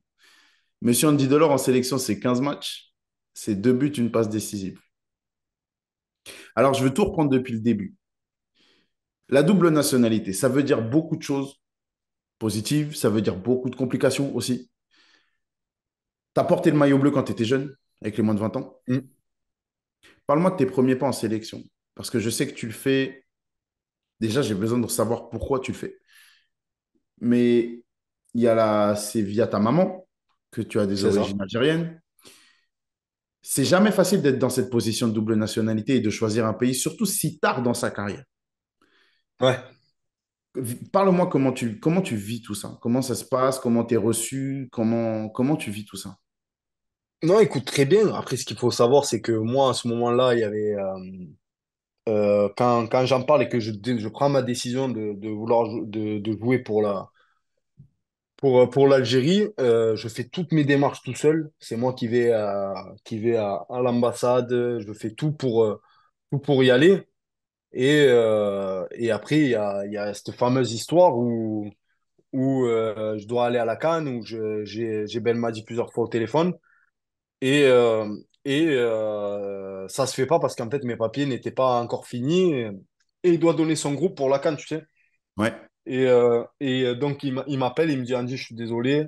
Monsieur Andy Delors en sélection, c'est 15 matchs, c'est deux buts, une passe décisive. Alors, je veux tout reprendre depuis le début. La double nationalité, ça veut dire beaucoup de choses positives, ça veut dire beaucoup de complications aussi. Tu as porté le maillot bleu quand tu étais jeune, avec les moins de 20 ans. Mm. Parle-moi de tes premiers pas en sélection, parce que je sais que tu le fais. Déjà, j'ai besoin de savoir pourquoi tu le fais. Mais il y a la... c'est via ta maman que tu as des origines algériennes c'est jamais facile d'être dans cette position de double nationalité et de choisir un pays, surtout si tard dans sa carrière. Ouais. Parle-moi comment tu, comment tu vis tout ça, comment ça se passe, comment tu es reçu, comment, comment tu vis tout ça. Non, écoute, très bien. Après, ce qu'il faut savoir, c'est que moi, à ce moment-là, il y avait. Euh, euh, quand, quand j'en parle et que je, je prends ma décision de, de vouloir de, de, jouer pour la, pour, euh, pour l'Algérie, euh, je fais toutes mes démarches tout seul. C'est moi qui vais à, qui vais à, l'ambassade. Je fais tout pour, euh, pour y aller. Et, et après, il y a, y a, cette fameuse histoire où, où je dois aller à la Cannes, où j'ai Belma dit plusieurs fois au téléphone. Et, et ça se fait pas parce qu'en fait, mes papiers n'étaient pas encore finis. Et, il doit donner son groupe pour la Cannes, tu sais. Ouais. Et, euh, euh, donc, il m'appelle, il me dit Andy, je suis désolé,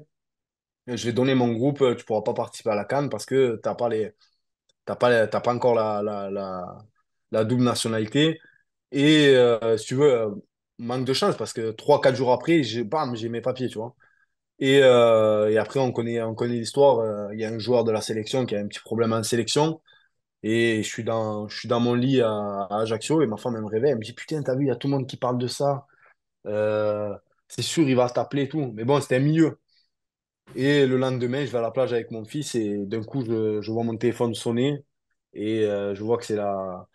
je vais donner mon groupe, euh, tu ne pourras pas participer à la Cannes parce que tu n'as pas, encore la, double nationalité. Et si tu veux, manque de chance parce que 3-4 jours après, j'ai, mes papiers, tu Et, après, on connaît, on connaît l'histoire. Il y a un joueur de la sélection qui a un petit problème en sélection. Et je suis dans, je suis dans mon lit à, à Ajaccio et ma femme me réveille. Elle me dit Putain, t'as vu, il y a tout le monde qui parle de ça. Euh, c'est sûr, il va t'appeler et tout. Mais bon, c'était mieux Et le lendemain, je vais à la plage avec mon fils et d'un coup, je, vois mon téléphone sonner et euh, je vois que c'est la,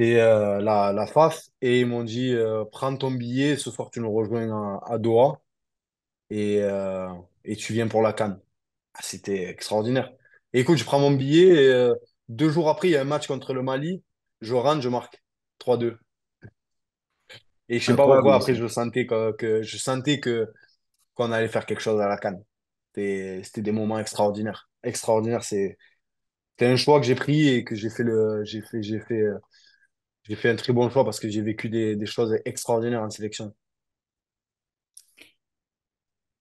euh, la, la, face. Et ils m'ont dit Prends ton billet, ce soir, tu nous rejoins à, Doha et, tu viens pour la Cannes. Ah, c'était extraordinaire. Et écoute, je prends mon billet et deux jours après, il y a un match contre le Mali. Je rentre, je marque 3-2. Et je sais pas pourquoi, après, je sentais que, je sentais que qu'on allait faire quelque chose à la canne. C'était des moments extraordinaires. Extraordinaire, c'est un choix que j'ai pris et que j'ai fait le j'ai fait j'ai fait euh, j'ai fait un très bon choix parce que j'ai vécu des, des, choses extraordinaires en sélection.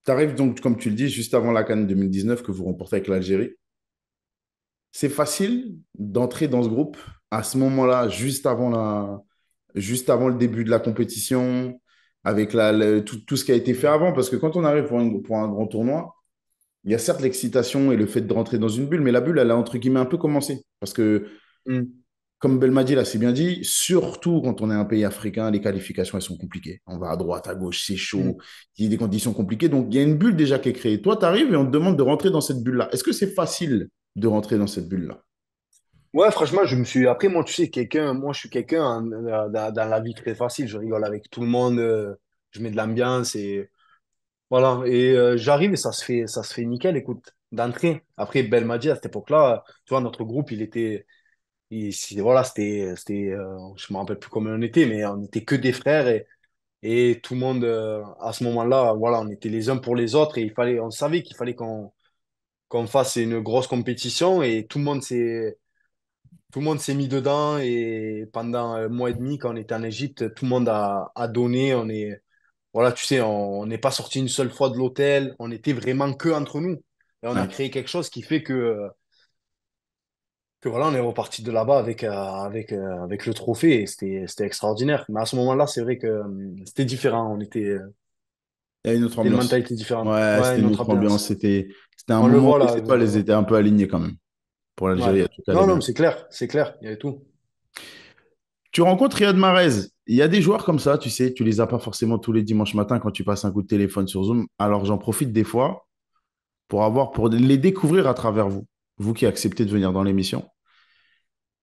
Tu arrives donc, comme tu le dis, juste avant la Cannes 2019 que vous remportez avec l'Algérie. C'est facile d'entrer dans ce groupe à ce moment-là, juste avant la, juste avant le début de la compétition, avec la, tout, ce qui a été fait avant. Parce que quand on arrive pour, pour un grand tournoi, il y a certes l'excitation et le fait de rentrer dans une bulle, mais la bulle, elle a entre guillemets un peu commencé. Parce que, mm. comme Belmadi l'a c'est bien dit, surtout quand on est un pays africain, les qualifications, elles sont compliquées. On va à droite, à gauche, c'est chaud, mm. il y a des conditions compliquées. Donc, il y a une bulle déjà qui est créée. Toi, tu arrives et on te demande de rentrer dans cette bulle-là. Est-ce que c'est facile de rentrer dans cette bulle-là Ouais, franchement, je me suis. Après, moi, tu sais, quelqu'un, moi, je suis quelqu'un hein, dans, la vie très facile. Je rigole avec tout le monde. Euh, je mets de l'ambiance et voilà. Et euh, j'arrive et ça se fait, ça se fait nickel. Écoute, d'entrée. Après, Belmadi à cette époque-là, tu vois, notre groupe, il était, il- voilà, c'était, c'était, ne euh, je me rappelle plus comment on était, mais on était que des frères et, et tout le monde à ce moment-là, voilà, on était les uns pour les autres et il fallait, on savait qu'il fallait qu'on qu'on fasse une grosse compétition et tout le monde s'est tout le monde s'est mis dedans et pendant un mois et demi, quand on était en Égypte, tout le monde a, donné. On est, voilà, tu sais, on n'est pas sorti une seule fois de l'hôtel. On était vraiment que entre nous. Et on a créé quelque chose qui fait que, que voilà, on est reparti de là-bas avec, euh, avec, euh, avec le trophée c'était extraordinaire. Mais à ce moment-là, c'est vrai que euh, c'était différent. On était. Il y a une autre ambiance. mentalité différente. Ouais, c'était une, autre ambiance. C'était un moment pas, les étaient un peu alignés quand même. Pour l'Algérie, tout Non, non, c'est clair, c'est clair, il y avait tout. Tu rencontres Riyad Mahrez. Il y a des joueurs comme ça, tu sais, tu les as pas forcément tous les dimanches matin quand tu passes un coup de téléphone sur Zoom. Alors j'en profite des fois pour avoir pour les découvrir à travers vous, vous qui acceptez de venir dans l'émission.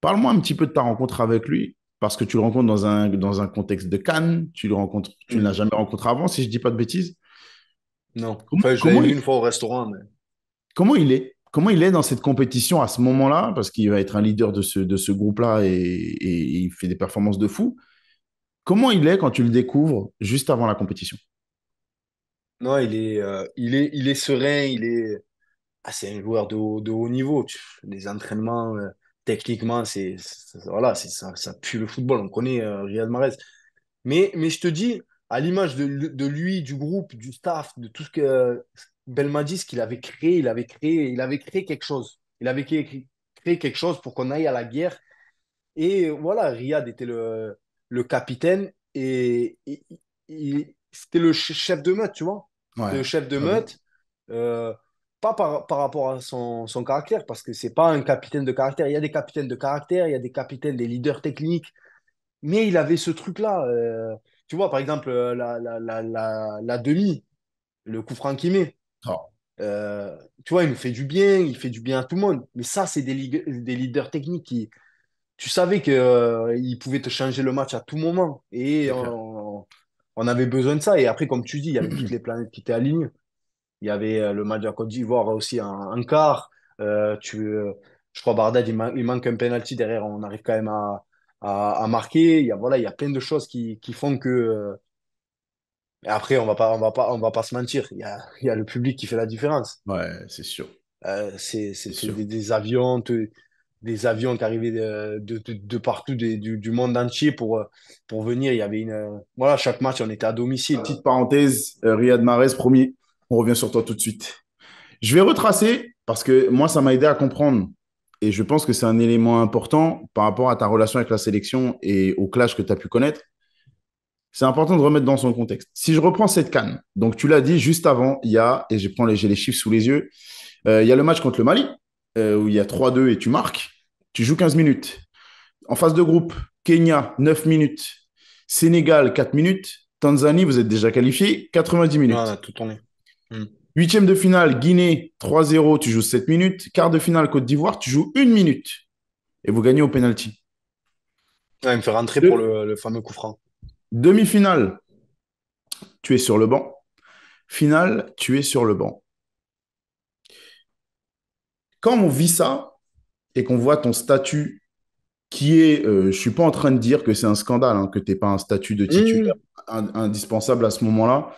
Parle-moi un petit peu de ta rencontre avec lui, parce que tu le rencontres dans un, dans un contexte de Cannes, tu le rencontres, tu mm. ne l'as jamais rencontré avant, si je ne dis pas de bêtises. Non, enfin, je l'ai il... une fois au restaurant. Mais... Comment il est comment il est dans cette compétition à ce moment-là, parce qu'il va être un leader de ce, de ce groupe-là et, il fait des performances de fou. Comment il est quand tu le découvres juste avant la compétition Non, il est, euh, il est, il est serein, il est. Ah, c'est un joueur de haut, niveau. Les entraînements, euh, techniquement, c'est, voilà, ça, ça, pue le football. On connaît euh, Riyad Mahrez. Mais, mais je te dis, à l'image de, lui, du groupe, du staff, de tout ce que, Belmadis qu'il avait créé, il avait créé, il avait créé quelque chose. Il avait créé, quelque chose pour qu'on aille à la guerre. Et voilà, Riyad était le, capitaine et, c'était le chef de meute, tu vois. le chef de meute, euh, pas par, rapport à son, caractère, parce que c'est pas un capitaine de caractère. Il y a des capitaines de caractère, il y a des capitaines, des leaders techniques, mais il avait ce truc-là. Euh, tu vois, par exemple, euh, la, demi, le coup franc euh, tu vois, il nous fait du bien, il fait du bien à tout le monde. Mais ça, c'est des, leaders techniques qui. Tu savais qu'ils euh, il pouvaient te changer le match à tout moment. Et on, avait besoin de ça. Et après, comme tu dis, il y avait toutes les planètes qui étaient alignées. Il y avait euh, le match à Côte d'Ivoire aussi en, quart. tu, je crois, Bardad, il, manque un penalty derrière. On arrive quand même à, marquer. Il y, a, voilà, il y a plein de choses qui, qui font que après, on va pas, on va pas, on va pas se mentir. Il y a, y a le public qui fait la différence. Ouais, c'est sûr. Euh, c'est des, des, avions, des avions qui arrivaient de, de, de, partout du, monde entier pour, euh, pour venir. Il y avait une. Euh, voilà, chaque match, on était à domicile. Petite parenthèse, Riyad Mahrez, premier. On revient sur toi tout de suite. Je vais retracer parce que moi, ça m'a aidé à comprendre. Et je pense que c'est un élément important par rapport à ta relation avec la sélection et au clash que tu as pu connaître c'est important de remettre dans son contexte. Si je reprends cette canne, donc tu l'as dit juste avant, il y a, et j'ai les, les chiffres sous les yeux, euh, il y a le match contre le Mali, euh, où il y a 3-2 et tu marques, tu joues 15 minutes. En phase de groupe, Kenya, 9 minutes, Sénégal, 4 minutes, Tanzanie, vous êtes déjà qualifié, 90 minutes. tout tourné. Hmm. Huitième de finale, Guinée, 3-0, tu joues 7 minutes. Quart de finale, Côte d'Ivoire, tu joues 1 minute. Et vous gagnez au pénalty. il me fait rentrer pour le fameux coup franc. Demi-finale, tu es sur le banc. Finale, tu es sur le banc. Quand on vit ça et qu'on voit ton statut qui est, euh, je ne suis pas en train de dire que c'est un scandale, hein, que tu n'es pas un statut de titulaire mmh, mmh. indispensable à ce moment-là,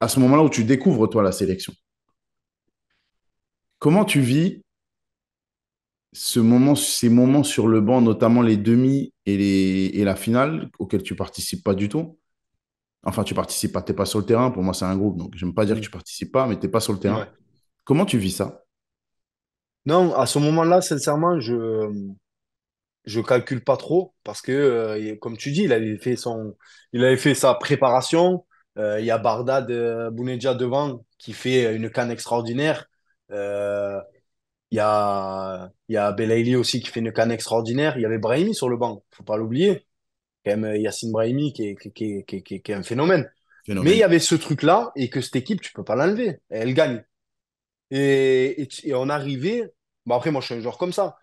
à ce moment-là où tu découvres toi la sélection. Comment tu vis ce moment, ces moments sur le banc, notamment les demi et, les, la finale, auxquels tu participes pas du tout. Enfin, tu participes pas, tu n'es pas sur le terrain. Pour moi, c'est un groupe, donc je j'aime pas dire que mm. tu participes pas, mais tu n'es pas sur le terrain. Comment tu vis ça Non, à ce moment-là, sincèrement, je ne calcule pas trop parce que, euh, comme tu dis, il avait fait son, il avait fait sa préparation. Euh, il y a Bardad Bounedja devant qui fait une canne extraordinaire. Euh, il y a, il y a aussi qui fait une canne extraordinaire. Il y avait Brahimi sur le banc, faut pas l'oublier. Quand même, euh, Yacine Brahimi qui est, qui, est un phénomène. Mais il y avait ce truc-là et que cette équipe, tu peux pas l'enlever. Elle gagne. Et, et, on arrivait. Bah après, moi, je suis un joueur comme ça.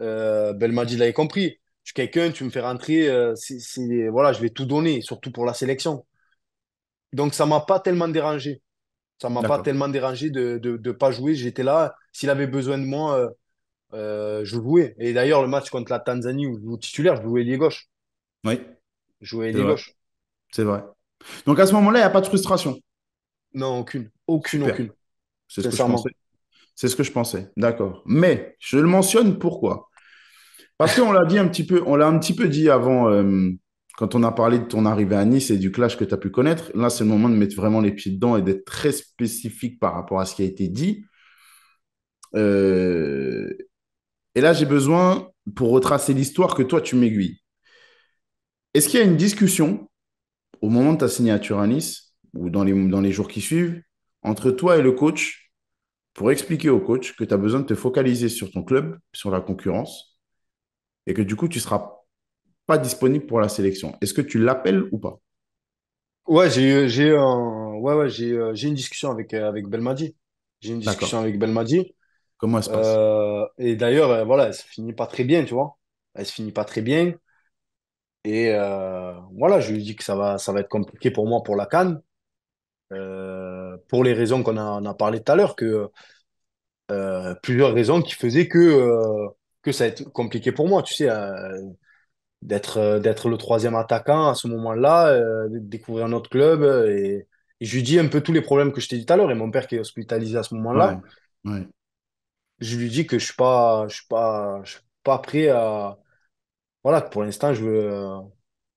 Euh, Belmadi l'avait compris. Je suis quelqu'un, tu me fais rentrer, euh, voilà, je vais tout donner, surtout pour la sélection. Donc, ça m'a pas tellement dérangé. Ça m'a pas tellement dérangé de ne pas jouer. J'étais là. S'il avait besoin de moi, euh, euh, je jouais. Et d'ailleurs, le match contre la Tanzanie où je titulaire, je jouais les gauche. Oui. Je jouais les gauche. C'est vrai. Donc à ce moment-là, il n'y a pas de frustration. Non, aucune. Aucune, aucune. C'est ce que je pensais. C'est ce que je pensais. D'accord. Mais je le mentionne pourquoi Parce qu'on l'a dit un petit peu, on l'a un petit peu dit avant, euh, quand on a parlé de ton arrivée à Nice et du clash que tu as pu connaître, là, c'est le moment de mettre vraiment les pieds dedans et d'être très spécifique par rapport à ce qui a été dit. Euh, et là, j'ai besoin, pour retracer l'histoire, que toi, tu m'aiguilles. Est-ce qu'il y a une discussion au moment de ta signature à Nice ou dans les, dans les jours qui suivent entre toi et le coach pour expliquer au coach que tu as besoin de te focaliser sur ton club, sur la concurrence et que du coup, tu seras pas disponible pour la sélection. Est-ce que tu l'appelles ou pas Ouais, j'ai j'ai un... ouais, j'ai une discussion avec euh, avec Belmadi. J'ai une discussion avec Belmadi. Comment ça se passe euh, Et d'ailleurs, euh, voilà, elle se finit pas très bien, tu vois. Elle se finit pas très bien. Et voilà, je lui dis que ça va ça va être compliqué pour moi pour la Cannes. pour les raisons qu'on a, a parlé tout à l'heure, que plusieurs raisons qui faisaient que que ça va être compliqué pour moi. Tu sais, d'être euh, d'être le troisième attaquant à ce moment-là, euh, de découvrir autre club. Euh, et, je lui dis un peu tous les problèmes que je t'ai dit tout à l'heure. Et mon père qui est hospitalisé à ce moment-là, je lui dis que je ne suis, pas, je suis, pas, pas prêt à. Voilà, pour l'instant, je veux.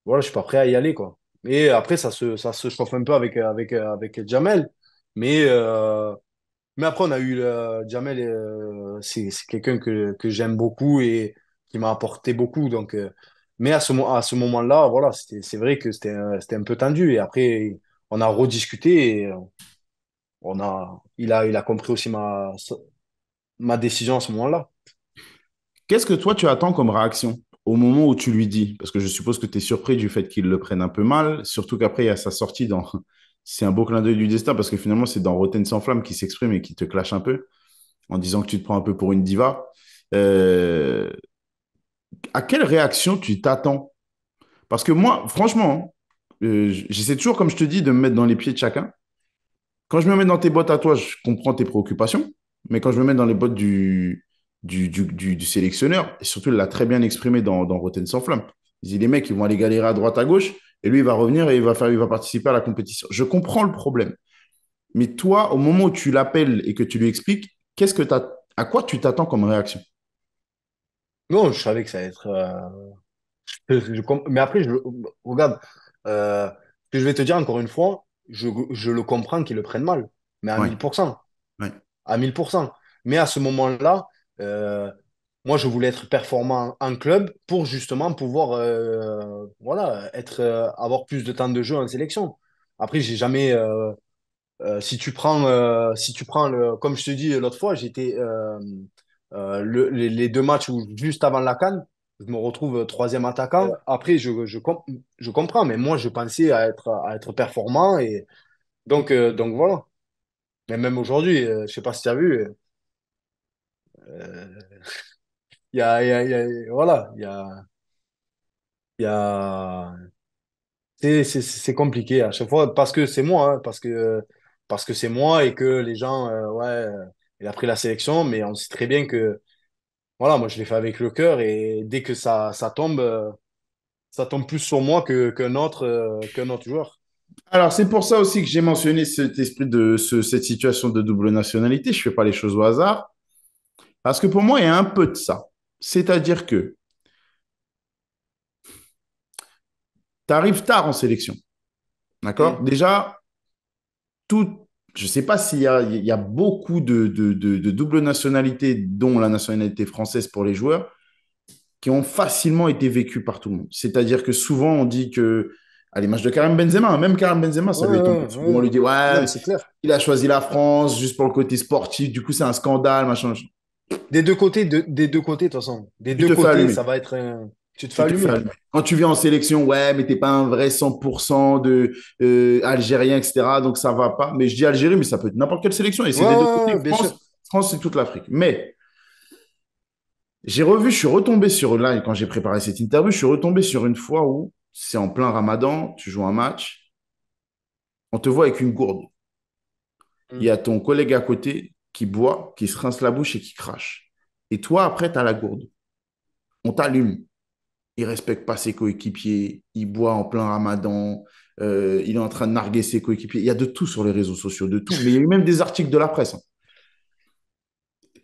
voilà, je suis pas prêt à y aller. Quoi. Et après, ça se, ça se chauffe un peu avec, avec, avec Jamel. Mais, mais après, on a eu. Jamel, c'est quelqu'un que, que j'aime beaucoup et qui m'a apporté beaucoup. Donc mais à ce, moment-là, voilà, c'est vrai que c'était un peu tendu. Et après, on a rediscuté et on a, il, a, il a compris aussi ma, ma décision à ce moment-là. Qu'est-ce que toi, tu attends comme réaction au moment où tu lui dis Parce que je suppose que tu es surpris du fait qu'il le prenne un peu mal, surtout qu'après, il y a sa sortie dans. C'est un beau clin d'œil du destin parce que finalement, c'est dans Rotten sans flamme qui s'exprime et qui te clash un peu en disant que tu te prends un peu pour une diva. Euh, à quelle réaction tu t'attends Parce que moi, franchement, euh, j'essaie toujours, comme je te dis, de me mettre dans les pieds de chacun. Quand je me mets dans tes bottes à toi, je comprends tes préoccupations. Mais quand je me mets dans les bottes du, du, sélectionneur, et surtout, il l'a très bien exprimé dans, dans Rotten sans flamme. Il dit les mecs, ils vont aller galérer à droite, à gauche, et lui, il va revenir et il va, faire, il va participer à la compétition. Je comprends le problème. Mais toi, au moment où tu l'appelles et que tu lui expliques, qu'est-ce que à quoi tu t'attends comme réaction non, je savais que ça allait être. Euh, mais après, je, regarde, euh, ce que je vais te dire encore une fois, je, le comprends qu'ils le prennent mal, mais à 1000%. à 1000%. Mais à ce moment-là, euh, moi, je voulais être performant en club pour justement pouvoir voilà, être, avoir plus de temps de jeu en sélection. Après, j'ai jamais. si tu prends, si tu prends le, comme je te dis l'autre fois, j'étais, euh, les, deux matchs où, juste avant la canne, je me retrouve euh, troisième attaquant. Après, je, je, comprends, mais moi, je pensais à être, à être performant. Et... Donc, euh, donc voilà. Mais même aujourd'hui, je ne sais pas si tu as vu. il, y a, voilà, il y a, c'est compliqué à chaque fois parce que c'est moi, hein, parce que parce que c'est moi et que les gens, ouais, il a pris la sélection, mais on sait très bien que voilà, moi je l'ai fait avec le cœur et dès que ça, tombe, euh, ça tombe plus sur moi que, qu'un autre, euh, que joueur. Alors c'est pour ça aussi que j'ai mentionné cet esprit de cette situation de double nationalité. Je ne fais pas les choses au hasard parce que pour moi il y a un peu de ça. C'est-à-dire que tu arrives tard en sélection, d'accord mm. Déjà, tout je ne sais pas s'il y, a, beaucoup de, de, de, doubles nationalités, dont la nationalité française pour les joueurs, qui ont facilement été vécues par tout le monde. C'est-à-dire que souvent, on dit que à l'image de Karim Benzema. Même Karim Benzema, ça On lui dit, ouais, c'est clair. Il a choisi la France juste pour le côté sportif. Du coup, c'est un scandale, machin. Des deux côtés, de, des deux côtés, de toute façon. Des deux côtés, ça va être un. Tu te fais, Quand tu viens en sélection, ouais, mais tu n'es pas un vrai 100% de euh, Algérien, etc. Donc ça va pas. Mais je dis Algérie, mais ça peut être n'importe quelle sélection. Et c'est des deux côtés. France, c'est toute l'Afrique. Mais j'ai revu, je suis retombé sur là quand j'ai préparé cette interview, je suis retombé sur une fois où c'est en plein Ramadan, tu joues un match, on te voit avec une gourde. Il y a ton collègue à côté qui boit, qui se rince la bouche et qui crache. Et toi, après, tu as la gourde. On t'allume il respecte pas ses coéquipiers, il boit en plein ramadan, euh, il est en train de narguer ses coéquipiers. Il y a de tout sur les réseaux sociaux, de tout. Mais il y a même des articles de la presse. Hein.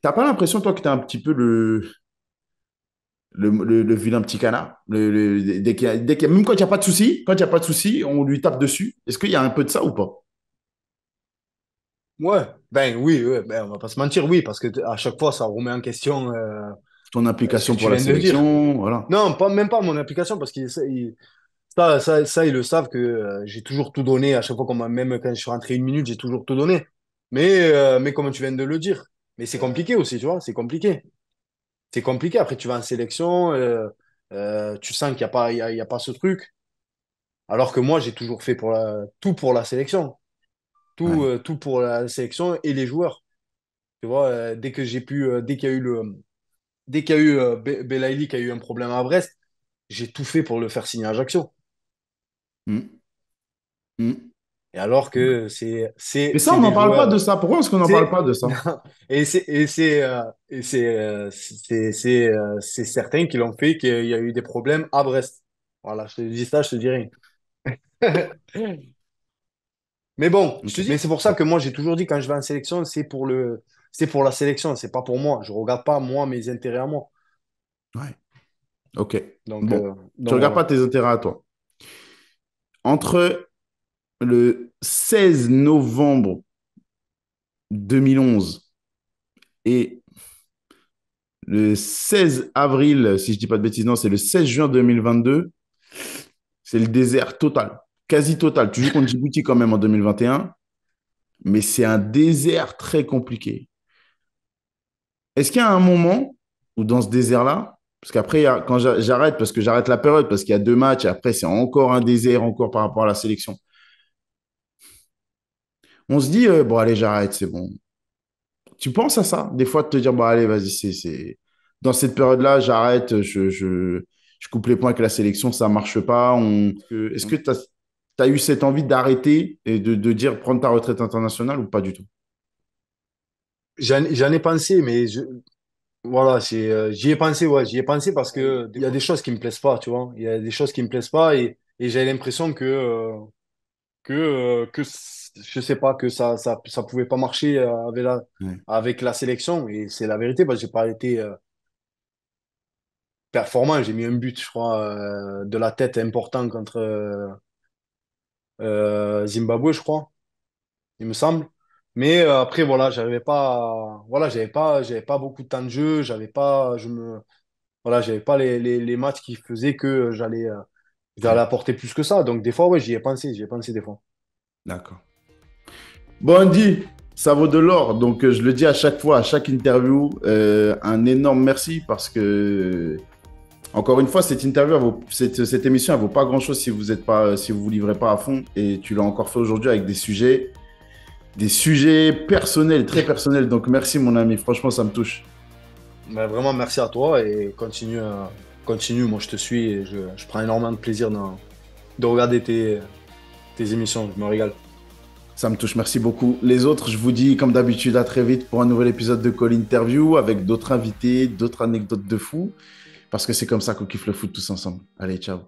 T'as pas l'impression, toi, que tu es un petit peu le, le, vilain petit canard Même quand il n'y a pas de souci, quand il n'y a pas de souci, on lui tape dessus. Est-ce qu'il y a un peu de ça ou pas Ouais, ben oui, ben, on va pas se mentir, oui, parce que à chaque fois, ça remet en question. Euh, ton application euh, pour la sélection, voilà. Non, pas, même pas mon application, parce que ça, ils le savent que euh, j'ai toujours tout donné. À chaque fois qu'on même quand je suis rentré une minute, j'ai toujours tout donné. Mais, euh, mais comme tu viens de le dire, mais c'est compliqué aussi, tu vois, c'est compliqué. C'est compliqué. Après, tu vas en sélection, tu sens qu'il n'y a, pas, y a, pas ce truc. Alors que moi, j'ai toujours fait pour la, tout pour la sélection. Tout, tout pour la sélection et les joueurs. Tu vois, dès que j'ai pu, dès qu'il y a eu le, dès qu'il y a eu euh, Belaïli qui a eu un problème à Brest, j'ai tout fait pour le faire signer à Ajaccio. Mmh. Mmh. Et alors que mmh. c'est. Mais ça, on n'en parle pas de ça. Pourquoi est-ce qu'on n'en parle pas de ça Et c'est euh, euh, C'est c'est euh, certains qui l'ont fait, qu'il y a eu des problèmes à Brest. Voilà, je te dis ça, je te dis rien. mais bon, mais c'est pour ça que moi, j'ai toujours dit quand je vais en sélection, c'est pour le, c'est pour la sélection, c'est pas pour moi. Je regarde pas, moi, mes intérêts à moi. Ouais. Ok. Donc, ne euh, tu regardes pas tes intérêts à toi. Entre le 16 novembre 2011 et le 16 avril, si je dis pas de bêtises, non, c'est le 16 juin 2022, c'est le désert total, quasi total. Tu joues contre Djibouti quand même en 2021, mais c'est un désert très compliqué. Est-ce qu'il y a un moment où dans ce désert-là, parce qu'après, quand j'arrête, parce que j'arrête la période, parce qu'il y a deux matchs, et après, c'est encore un désert, encore par rapport à la sélection. On se dit, euh, bon, allez, j'arrête, c'est bon. Tu penses à ça, des fois, de te dire, bon, allez, vas-y, c'est. Dans cette période-là, j'arrête, je, coupe les points avec la sélection, ça ne marche pas. Est-ce que tu as, eu cette envie d'arrêter et de dire prendre ta retraite internationale ou pas du tout J'en ai pensé, mais voilà, c'est, euh, j'y ai pensé, ouais, j'y ai pensé parce que il y a des choses qui me plaisent pas, tu vois. Il y a des choses qui me plaisent pas et, j'ai l'impression que euh, que euh, que je sais pas que ça ça pouvait pas marcher avec la avec la sélection et c'est la vérité parce que j'ai pas été performant. J'ai mis un but, je crois, de la tête important contre Zimbabwe, je crois, il me semble. Mais euh, après, voilà, n'avais pas, voilà, j'avais pas, j'avais pas beaucoup de temps de jeu, j'avais pas, je me, voilà, j'avais pas les, les, matchs qui faisaient que j'allais, euh, apporter plus que ça. Donc des fois, oui, j'y ai pensé, j'y pensé des fois. D'accord. Bon, Andy, ça vaut de l'or. Donc, euh, je le dis à chaque fois, à chaque interview, un énorme merci parce que, encore une fois, cette interview, cette, cette, émission, elle vaut pas grand chose si vous êtes pas, si vous vous livrez pas à fond. Et tu l'as encore fait aujourd'hui avec des sujets des sujets personnels, très personnels. Donc merci mon ami, franchement ça me touche. vraiment merci à toi et continue, euh, continue. Moi je te suis et je, prends énormément de plaisir de regarder tes... tes émissions. Je me régale. Ça me touche, merci beaucoup. Les autres, je vous dis comme d'habitude à très vite pour un nouvel épisode de Call Interview avec d'autres invités, d'autres anecdotes de fou parce que c'est comme ça qu'on kiffe le foot tous ensemble. Allez, ciao.